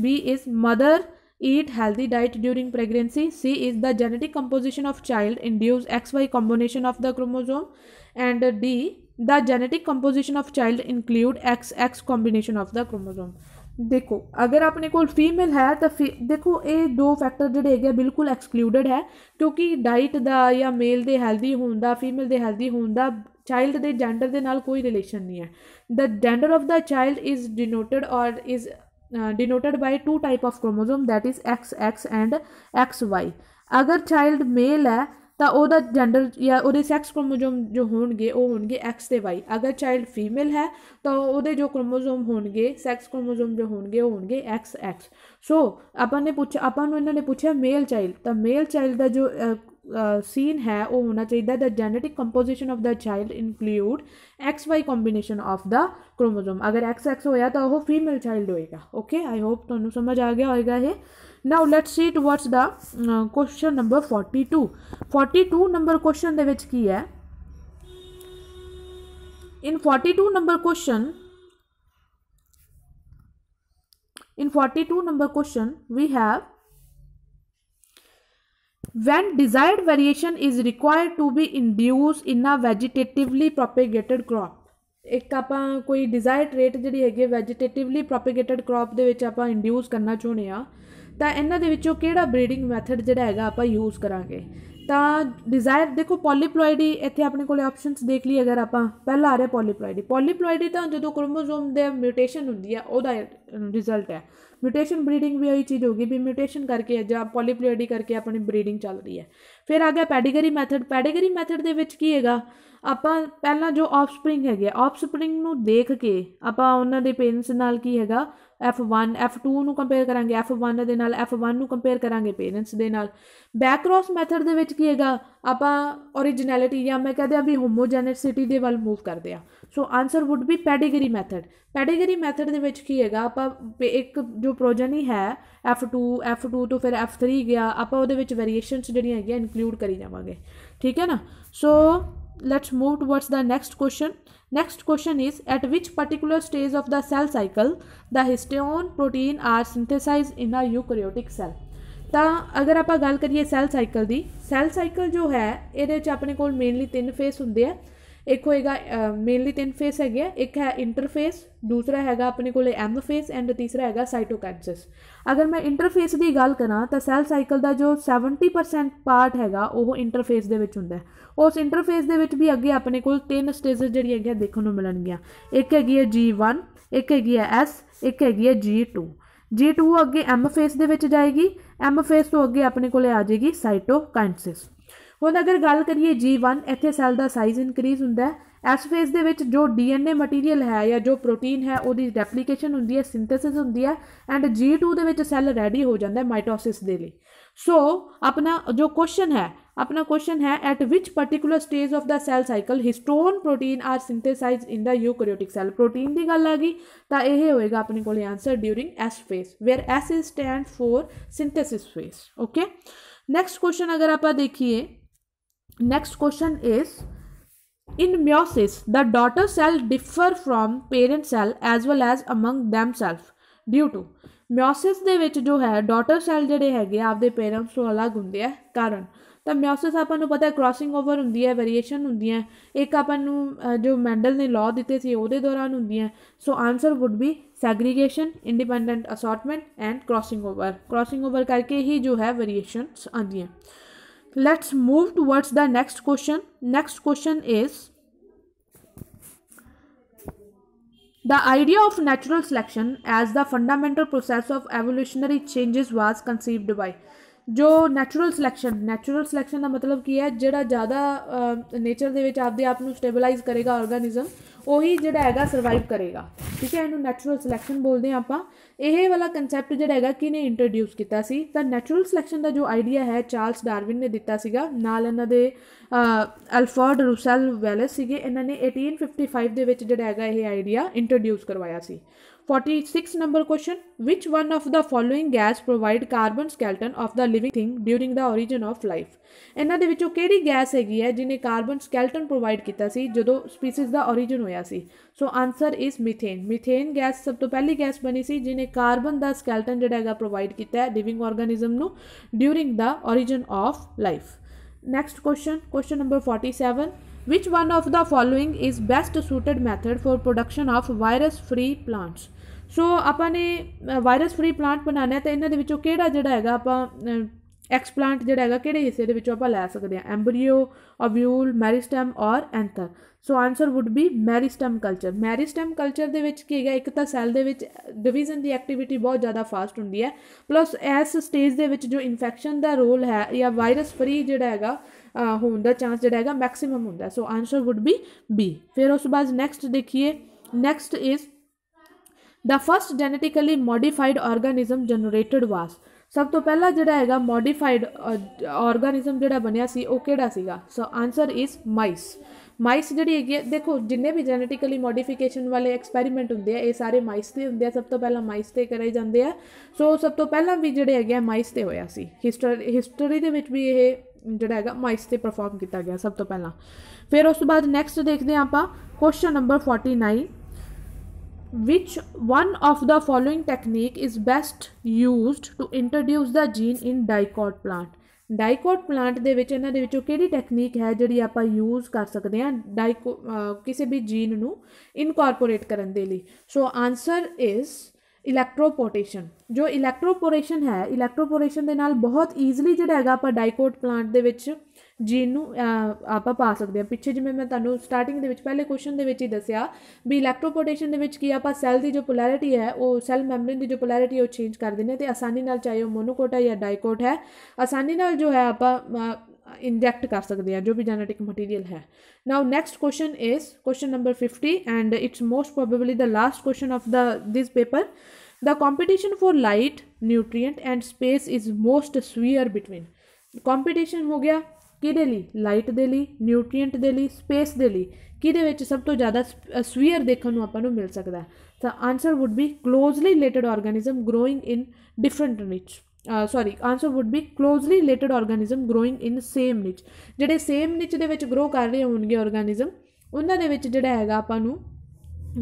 B is mother eat healthy diet during pregnancy c is the genetic composition of child induce xy combination of the chromosome and d the genetic composition of child include xx combination of the chromosome ਦੇਖੋ ਅਗਰ ਆਪਣੇ ਕੋਲ female ਹੈ ਤਾਂ ਦੇਖੋ ਇਹ ਦੋ factor ਜਿਹੜੇ ਹੈਗੇ ਬਿਲਕੁਲ ਐਕਸਕਲੂਡਡ ਹੈ ਕਿਉਂਕਿ ਡਾਈਟ ਦਾ ਜਾਂ ਮੇਲ ਦੇ ਹੈਲਦੀ ਹੋਣ ਦਾ ਫੀਮੇਲ ਦੇ ਹੈਲਦੀ ਹੋਣ ਦਾ ਚਾਈਲਡ ਦੇ ਜੈਂਡਰ ਦੇ ਨਾਲ ਕੋਈ ਰਿਲੇਸ਼ਨ ਨਹੀਂ ਹੈ the gender of the child is denoted or is denoted by two type of chromosome that is X X and X Y ਅਗਰ ਚਾਈਲਡ ਮੇਲ ਹੈ ਤਾਂ ਉਹਦਾ ਜੈਂਡਰ ਜਾਂ ਉਹਦੇ ਸੈਕਸ ਕ੍ਰੋਮੋਸੋਮ ਜੋ ਹੋਣਗੇ ਉਹ ਹੋਣਗੇ ਐਕਸ ਤੇ ਵਾਈ ਅਗਰ ਚਾਈਲਡ ਫੀਮੇਲ ਹੈ ਤਾਂ ਉਹਦੇ ਜੋ ਕ੍ਰੋਮੋਸੋਮ ਹੋਣਗੇ ਸੈਕਸ ਕ੍ਰੋਮੋਸੋਮ ਜੋ ਹੋਣਗੇ ਉਹ ਹੋਣਗੇ ਐਕਸ ਐਕਸ ਸੋ ਆਪਾਂ ਨੇ ਪੁੱਛ ਆਪਾਂ ਨੂੰ ਇਹਨਾਂ ਨੇ ਪੁੱਛਿਆ ਮੇਲ ਚਾਈਲਡ ਤਾਂ ਮੇਲ ਚਾਈਲਡ ਦਾ ਜੋ ਸੀਨ ਹੈ ਉਹ ਹੋਣਾ ਚਾਹੀਦਾ the genetic composition of the child include X Y combination of the chromosome ਅਗਰ ਐਕਸ ਐਕਸ ਹੋਇਆ ਤਾਂ ਉਹ ਫੀਮੇਲ ਚਾਈਲਡ ਹੋਏਗਾ ਓਕੇ ਆਈ ਹੋਪ ਤੁਹਾਨੂੰ ਸਮਝ ਆ ਗਿਆ ਹੋਏਗਾ ਇਹ now let's see towards the uh, question number 42 42 number question ਦੇ ਵਿੱਚ ਕੀ ਹੈ in 42 number question in 42 number question we have when desired variation is required to be induced in a vegetatively propagated crop ਇੱਕ ਆਪਾਂ ਕੋਈ desired rate ਜਿਹੜੀ ਹੈਗੀ ਵੈਜੀਟੇਟਿਵਲੀ ਪ੍ਰੋਪਗੇਟਡ crop ਦੇ ਵਿੱਚ ਆਪਾਂ ਇੰਡਿਊਸ ਕਰਨਾ ਚਾਹੁੰਦੇ ਆ ਤਾਂ ਇਹਨਾਂ ਦੇ ਵਿੱਚੋਂ ਕਿਹੜਾ ਬਰੀਡਿੰਗ ਮੈਥਡ ਜਿਹੜਾ ਹੈਗਾ ਆਪਾਂ ਯੂਜ਼ ਕਰਾਂਗੇ ਤਾਂ ਡਿਜ਼ਾਇਰ ਦੇਖੋ ਪੋਲੀਪਲੋਇਡੀ ਇੱਥੇ ਆਪਣੇ ਕੋਲੇ ਆਪਸ਼ਨਸ ਦੇਖ ਲਈ ਅਗਰ ਆਪਾਂ ਪਹਿਲਾ ਆ ਰਿਹਾ ਪੋਲੀਪਲੋਇਡੀ ਪੋਲੀਪਲੋਇਡੀ ਤਾਂ ਜਦੋਂ ਕ੍ਰੋਮੋਸੋਮ ਦੇ ਮਿਊਟੇਸ਼ਨ ਹੁੰਦੀ ਹੈ ਉਹਦਾ ਰਿਜ਼ਲਟ ਹੈ ਮਿਊਟੇਸ਼ਨ ਬਰੀਡਿੰਗ ਵੀ ਉਹੀ ਚੀਜ਼ ਹੋਗੀ ਵੀ ਮਿਊਟੇਸ਼ਨ ਕਰਕੇ ਜਾਂ ਪੋਲੀਪਲੋਇਡੀ ਕਰਕੇ ਆਪਣੀ ਬਰੀਡਿੰਗ ਚੱਲ ਰਹੀ ਹੈ ਫਿਰ ਆ ਗਿਆ ਪੈਡੀਗਰੀ ਮੈਥਡ ਪੈਡੀਗਰੀ ਮੈਥਡ ਦੇ ਵਿੱਚ ਕੀ ਹੈਗਾ ਆਪਾਂ ਪਹਿਲਾਂ ਜੋ ਆਫਸਪ੍ਰਿੰਗ ਹੈਗੇ ਆਫਸਪ੍ਰਿੰਗ ਨੂੰ ਦੇਖ ਕੇ ਆਪਾਂ ਉਹਨਾਂ ਦੇ ਪੇਰੈਂਟਸ ਨਾਲ ਕੀ ਹੈਗਾ F1 F2 ਨੂੰ ਕੰਪੇਅਰ ਕਰਾਂਗੇ F1 ਦੇ ਨਾਲ F1 ਨੂੰ ਕੰਪੇਅਰ ਕਰਾਂਗੇ ਪੇਰੈਂਟਸ ਦੇ ਨਾਲ ਬੈਕ ਕ੍ਰਾਸ ਮੈਥਡ ਦੇ ਵਿੱਚ ਕੀ ਹੈਗਾ ਆਪਾਂ originality ਜਾਂ ਮੈਂ ਕਹਦੇ ਆ ਵੀ homogeneity ਦੇ ਵੱਲ ਮੂਵ ਕਰਦੇ ਆ so answer would be pedigree method pedigree method ਦੇ ਵਿੱਚ ਕੀ ਹੈਗਾ ਆਪਾਂ ਇੱਕ ਜੋ ਪ੍ਰੋਜਨੀ ਹੈ F2 F2 ਤੋਂ ਫਿਰ F3 ਗਿਆ ਆਪਾਂ ਉਹਦੇ ਵਿੱਚ ਵੇਰੀਏਸ਼ਨਸ ਜਿਹੜੀਆਂ ਹੈਗੀਆਂ ਇਨਕਲੂਡ ਕਰੀ ਜਾਵਾਂਗੇ ਠੀਕ ਹੈ ਨਾ ਸੋ let's move towards the next question next question is at which particular stage of the cell cycle the histone protein are synthesized in a eukaryotic cell ਤਾਂ ਅਗਰ ਆਪਾਂ ਗੱਲ ਕਰੀਏ ਸੈੱਲ ਸਾਈਕਲ ਦੀ ਸੈੱਲ ਸਾਈਕਲ ਜੋ ਹੈ ਇਹਦੇ ਵਿੱਚ ਆਪਣੇ ਕੋਲ ਮੇਨਲੀ ਤਿੰਨ ਫੇਸ ਹੁੰਦੇ ਆ ਇੱਕ ਹੋਏਗਾ ਮੇਨਲੀ ਤਿੰਨ ਫੇਸ ਹੈਗੇ ਆ ਇੱਕ ਹੈ ਇੰਟਰਫੇਸ ਦੂਸਰਾ ਹੈਗਾ ਆਪਣੇ ਕੋਲੇ ਐਮ ਫੇਸ ਐਂਡ ਤੀਸਰਾ ਹੈਗਾ ਸਾਈਟੋਕੈਨਸਿਸ ਅਗਰ ਮੈਂ ਇੰਟਰਫੇਸ ਦੀ ਗੱਲ ਕਰਾਂ ਤਾਂ ਸੈਲ ਸਾਈਕਲ ਦਾ ਜੋ 70% ਪਾਰਟ ਹੈਗਾ ਉਹ ਇੰਟਰਫੇਸ ਦੇ ਵਿੱਚ ਹੁੰਦਾ ਉਸ ਇੰਟਰਫੇਸ ਦੇ ਵਿੱਚ ਵੀ ਅੱਗੇ ਆਪਣੇ ਕੋਲ ਤਿੰਨ ਸਟੇਜਸ ਜਿਹੜੀਆਂ ਹੈਗੀਆਂ ਦੇਖਣ ਨੂੰ ਮਿਲਣਗੀਆਂ ਇੱਕ ਹੈਗੀ ਹੈ G1 ਇੱਕ ਹੈਗੀ ਹੈ S ਇੱਕ ਹੈਗੀ ਹੈ G2 G2 ਅੱਗੇ M ਫੇਸ ਦੇ ਵਿੱਚ ਜਾਏਗੀ M ਫੇਸ ਤੋਂ ਅੱਗੇ ਆਪਣੇ ਕੋਲੇ ਆ ਜਾਏਗੀ ਸਾਈਟੋਕਾਈਨਸਿਸ ਹੁਣ ਅਗਰ ਗੱਲ ਕਰੀਏ G1 ਇੱਥੇ ਸੈੱਲ ਦਾ ਸਾਈਜ਼ ਇਨਕਰੀਜ਼ ਹੁੰਦਾ ਹੈ S ਫੇਸ ਦੇ ਵਿੱਚ ਜੋ ਡੀਐਨਏ ਮਟੀਰੀਅਲ ਹੈ ਜਾਂ ਜੋ ਪ੍ਰੋਟੀਨ ਹੈ ਉਹਦੀ ਰੈਪਲੀਕੇਸ਼ਨ ਹੁੰਦੀ ਹੈ ਸਿੰਥੇਸਿਸ ਹੁੰਦੀ ਹੈ ਐਂਡ G2 ਦੇ ਵਿੱਚ ਸੈੱਲ ਰੈਡੀ ਹੋ ਜਾਂਦਾ ਹੈ ਮਾਈਟੋਸਿਸ ਦੇ ਲਈ ਸੋ ਆਪਣਾ ਜੋ ਕੁਐਸਚਨ ਹੈ ਆਪਣਾ ਕੁਐਸਚਨ ਹੈ at which particular stage of the cell cycle histone protein are synthesized in the eukaryotic cell protein ਦੀ ਗੱਲ ਆ ਗਈ ਤਾਂ ਇਹ ਹੋਏਗਾ ਆਪਣੇ ਕੋਲੇ answer during S phase where S is stand for synthesis phase okay next question ਅਗਰ ਆਪਾਂ ਦੇਖੀਏ next question is in meiosis the daughter cell differ from parent cell as well as among themselves due to meiosis ਦੇ ਵਿੱਚ ਜੋ ਹੈ daughter cell ਜਿਹੜੇ ਹੈਗੇ ਆਪਦੇ ਪੇਰੈਂਟਸ ਤੋਂ ਅਲੱਗ ਹੁੰਦੇ ਆ ਕਾਰਨ ਤਾਂ ਮਿਓਸਿਸ ਆਪਾਂ ਨੂੰ ਪਤਾ ਹੈ ਕ੍ਰਾਸਿੰਗ ਓਵਰ ਹੁੰਦੀ ਹੈ ਵੇਰੀਏਸ਼ਨ ਹੁੰਦੀ ਹੈ ਇੱਕ ਆਪਾਂ ਨੂੰ ਜੋ ਮੈਂਡਲ ਨੇ ਲਾਅ ਦਿੱਤੇ ਸੀ ਉਹਦੇ ਦੌਰਾਨ ਹੁੰਦੀ ਹੈ so answer would be segregation independent assortment and crossing over crossing over ਕਰਕੇ ਹੀ ਜੋ ਹੈ ਵੇਰੀਏਸ਼ਨਸ ਆਉਂਦੀਆਂ let's move towards the next question next question is the idea of natural selection as the fundamental process of evolutionary changes was conceived by ਜੋ natural selection natural selection ਦਾ ਮਤਲਬ ਕੀ ਹੈ ਜਿਹੜਾ ਜ਼ਿਆਦਾ ਨੇਚਰ ਦੇ ਵਿੱਚ ਆਪਦੇ ਆਪ ਨੂੰ ਸਟੇਬਲਾਈਜ਼ ਕਰੇਗਾ ਆਰਗੇਨਿਜ਼ਮ ਉਹੀ ਜਿਹੜਾ ਹੈਗਾ ਸਰਵਾਈਵ ਕਰੇਗਾ ਠੀਕ ਹੈ ਇਹਨੂੰ ਨੈਚੁਰਲ ਸਿਲੈਕਸ਼ਨ ਬੋਲਦੇ ਆ ਆਪਾਂ ਇਹ ਵਾਲਾ ਕਨਸੈਪਟ ਜਿਹੜਾ ਹੈਗਾ ਕਿਨੇ ਇੰਟਰੋਡਿਊਸ ਕੀਤਾ ਸੀ ਤਾਂ ਨੈਚੁਰਲ ਸਿਲੈਕਸ਼ਨ ਦਾ ਜੋ ਆਈਡੀਆ ਹੈ ਚਾਰਲਸ ਡਾਰਵਿਨ ਨੇ ਦਿੱਤਾ ਸੀਗਾ ਨਾਲ ਇਹਨਾਂ ਦੇ ਅਲਫਰਡ ਰੂਸਲ ਵੈਲਸ ਸੀਗੇ ਇਹਨਾਂ ਨੇ 1855 ਦੇ ਵਿੱਚ ਜਿਹੜਾ ਹੈਗਾ ਇਹ ਆਈਡੀਆ ਇੰਟਰੋਡਿਊਸ ਕਰਵਾਇਆ ਸੀ 46 number question which one of the following gas provide carbon skeleton of the living thing during the origin of life ਇਹਨਾਂ ਦੇ ਵਿੱਚੋਂ ਕਿਹੜੀ ਗੈਸ ਹੈਗੀ ਹੈ ਜਿਹਨੇ ਕਾਰਬਨ ਸਕੈਲਟਨ ਪ੍ਰੋਵਾਈਡ ਕੀਤਾ ਸੀ ਜਦੋਂ ਸਪੀਸੀਜ਼ ਦਾ origin ਹੋਇਆ ਸੀ so answer is methane methane gas ਸਭ ਤੋਂ ਪਹਿਲੀ ਗੈਸ ਬਣੀ ਸੀ ਜਿਹਨੇ ਕਾਰਬਨ ਦਾ ਸਕੈਲਟਨ ਜਿਹੜਾ ਹੈਗਾ ਪ੍ਰੋਵਾਈਡ ਕੀਤਾ ਹੈ ਲਿਵਿੰਗ ਆਰਗੇਨਿਜ਼ਮ ਨੂੰ during the origin of life next question question number 47 which one of the following is best suited method for production of virus free plants ਸੋ ਆਪਾਂ ਨੇ ਵਾਇਰਸ ਫ੍ਰੀ ਪਲਾਂਟ ਬਣਾਣਾ ਹੈ ਤਾਂ ਇਹਨਾਂ ਦੇ ਵਿੱਚੋਂ ਕਿਹੜਾ ਜਿਹੜਾ ਹੈਗਾ ਆਪਾਂ ਐਕਸਪਲਾਂਟ ਜਿਹੜਾ ਹੈਗਾ ਕਿਹੜੇ ਹਿੱਸੇ ਦੇ ਵਿੱਚੋਂ ਆਪਾਂ ਲੈ ਸਕਦੇ ਹਾਂ ਐਂਬਰੀਓ ovule meristem or anther so answer would be meristem culture meristem culture ਦੇ ਵਿੱਚ ਕੀ ਹੈਗਾ ਇੱਕ ਤਾਂ ਸੈੱਲ ਦੇ ਵਿੱਚ ਡਿਵੀਜ਼ਨ ਦੀ ਐਕਟੀਵਿਟੀ ਬਹੁਤ ਜ਼ਿਆਦਾ ਫਾਸਟ ਹੁੰਦੀ ਹੈ ਪਲੱਸ ਐਸ ਸਟੇਜ ਦੇ ਵਿੱਚ ਜੋ ਇਨਫੈਕਸ਼ਨ ਦਾ ਰੋਲ ਹੈ ਜਾਂ ਵਾਇਰਸ ਫਰੀ ਜਿਹੜਾ ਹੈਗਾ ਹੋਣ ਦਾ ਚਾਂਸ ਜਿਹੜਾ ਹੈਗਾ ਮੈਕਸਿਮਮ ਹੁੰਦਾ so answer would be B ਫਿਰ ਉਸ ਤੋਂ ਬਾਅਦ ਨੈਕਸਟ ਦੇਖੀਏ next is the first genetically modified organism generated was ਸਭ ਤੋਂ ਪਹਿਲਾ ਜਿਹੜਾ ਹੈਗਾ ਮੋਡੀਫਾਈਡ ਆਰਗੇਨਿਜ਼ਮ ਜਿਹੜਾ ਬਣਿਆ ਸੀ ਉਹ ਕਿਹੜਾ ਸੀਗਾ so answer is mice mice ਜਿਹੜੀ ਹੈਗੀ ਹੈ ਦੇਖੋ ਜਿੰਨੇ ਵੀ ਜੈਨੇਟਿਕਲੀ ਮੋਡੀਫਿਕੇਸ਼ਨ ਵਾਲੇ ਐਕਸਪੈਰੀਮੈਂਟ ਹੁੰਦੇ ਆ ਇਹ ਸਾਰੇ ਮਾਈਸ ਤੇ ਹੁੰਦੇ ਆ ਸਭ ਤੋਂ ਪਹਿਲਾਂ ਮਾਈਸ ਤੇ ਕਰੇ ਜਾਂਦੇ ਆ ਸੋ ਸਭ ਤੋਂ ਪਹਿਲਾਂ ਵੀ ਜਿਹੜੇ ਹੈਗੇ ਮਾਈਸ ਤੇ ਹੋਇਆ ਸੀ ਹਿਸਟਰੀ ਹਿਸਟਰੀ ਦੇ ਵਿੱਚ ਵੀ ਇਹ ਜਿਹੜਾ ਹੈਗਾ ਮਾਈਸ ਤੇ ਪਰਫਾਰਮ ਕੀਤਾ ਗਿਆ ਸਭ ਤੋਂ ਪਹਿਲਾਂ ਫਿਰ ਉਸ ਤੋਂ ਬਾਅਦ ਨੈਕਸਟ ਦੇਖਦੇ ਆ ਆਪਾਂ question number 49 which one of the following technique is best used to introduce the gene in dicot plant dicot plant ਦੇ ਵਿੱਚ ਇਹਨਾਂ ਦੇ ਵਿੱਚੋਂ ਕਿਹੜੀ ਟੈਕਨੀਕ ਹੈ ਜਿਹੜੀ ਆਪਾਂ ਯੂਜ਼ ਕਰ ਸਕਦੇ ਹਾਂ ਡਾਈਕੋ ਕਿਸੇ ਵੀ ਜੀਨ ਨੂੰ ਇਨਕੋਰਪੋਰੇਟ ਕਰਨ ਦੇ ਲਈ ਸੋ ਆਨਸਰ ਇਜ਼ ਇਲੈਕਟ੍ਰੋਪੋਰੇਸ਼ਨ ਜੋ ਇਲੈਕਟ੍ਰੋਪੋਰੇਸ਼ਨ ਹੈ ਇਲੈਕਟ੍ਰੋਪੋਰੇਸ਼ਨ ਦੇ ਨਾਲ ਬਹੁਤ ਈਜ਼ੀਲੀ ਜਿਹੜਾ ਹੈਗਾ ਆਪਾਂ ਡਾਈਕੋਟ ਪਲਾਂਟ ਦੇ ਵਿੱਚ ਜਿਹਨੂੰ ਆਪਾਂ ਪਾ ਸਕਦੇ ਹਾਂ ਪਿੱਛੇ ਜਿਵੇਂ ਮੈਂ ਤੁਹਾਨੂੰ ਸਟਾਰਟਿੰਗ ਦੇ ਵਿੱਚ ਪਹਿਲੇ ਕੁਐਸਚਨ ਦੇ ਵਿੱਚ ਹੀ ਦੱਸਿਆ ਵੀ ਇਲੈਕਟ੍ਰੋਪੋਟੇਸ਼ਨ ਦੇ ਵਿੱਚ ਕੀ ਆਪਾਂ ਸੈੱਲ ਦੀ ਜੋ ਪੋਲੈਰਿਟੀ ਹੈ ਉਹ ਸੈੱਲ ਮੈਂਬਰੇਨ ਦੀ ਜੋ ਪੋਲੈਰਿਟੀ ਹੈ ਉਹ ਚੇਂਜ ਕਰ ਦਿੰਦੇ ਤੇ ਆਸਾਨੀ ਨਾਲ ਚਾਹੇ ਉਹ ਮੋਨੋਕੋਟ ਹੈ ਜਾਂ ਡਾਈਕੋਟ ਹੈ ਆਸਾਨੀ ਨਾਲ ਜੋ ਹੈ ਆਪਾਂ ਇੰਜੈਕਟ ਕਰ ਸਕਦੇ ਆ ਜੋ ਵੀ ਜੈਨੇਟਿਕ ਮਟੀਰੀਅਲ ਹੈ now next question is question number 50 and it's most probably the last question of the this paper the competition for light nutrient and space is most severe between competition ਹੋ ਗਿਆ ਕਿਹਦੇ ਲਈ light ਦੇ ਲਈ nutrient ਦੇ ਲਈ space ਦੇ ਲਈ ਕਿਹਦੇ ਵਿੱਚ ਸਭ ਤੋਂ ਜ਼ਿਆਦਾ ਸਵੀਅਰ ਦੇਖਣ ਨੂੰ ਆਪਾਂ ਨੂੰ ਮਿਲ ਸਕਦਾ ਤਾਂ answer would be closely related organism growing in different niche sorry answer would be closely related organism growing in same niche ਜਿਹੜੇ ਸੇਮ ਨਿਚ ਦੇ ਵਿੱਚ ਗਰੋ ਕਰ ਰਹੇ ਹੋਣਗੇ ਆਰਗੇਨਿਜ਼ਮ ਉਹਨਾਂ ਦੇ ਵਿੱਚ ਜਿਹੜਾ ਹੈਗਾ ਆਪਾਂ ਨੂੰ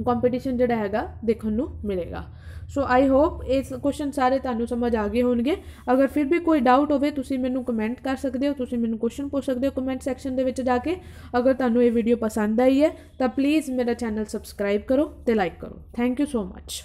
ਕੰਪੀਟੀਸ਼ਨ ਜਿਹੜਾ ਹੈਗਾ ਦੇਖਣ ਨੂੰ ਮਿਲੇਗਾ ਸੋ ਆਈ ਹੋਪ ਇਸ ਕੁਐਸਚਨ ਸਾਰੇ ਤੁਹਾਨੂੰ ਸਮਝ ਆ ਗਏ ਹੋਣਗੇ ਅਗਰ ਫਿਰ ਵੀ ਕੋਈ ਡਾਊਟ ਹੋਵੇ ਤੁਸੀਂ ਮੈਨੂੰ ਕਮੈਂਟ ਕਰ ਸਕਦੇ ਹੋ ਤੁਸੀਂ ਮੈਨੂੰ ਕੁਐਸਚਨ ਪੁੱਛ ਸਕਦੇ ਹੋ ਕਮੈਂਟ ਸੈਕਸ਼ਨ ਦੇ ਵਿੱਚ ਜਾ ਕੇ ਅਗਰ ਤੁਹਾਨੂੰ ਇਹ ਵੀਡੀਓ ਪਸੰਦ ਆਈ ਹੈ ਤਾਂ ਪਲੀਜ਼ ਮੇਰਾ ਚੈਨਲ ਸਬਸਕ੍ਰਾਈਬ ਕਰੋ ਤੇ ਲਾਈਕ ਕਰੋ ਥੈਂਕ ਯੂ ਸੋ ਮੱਚ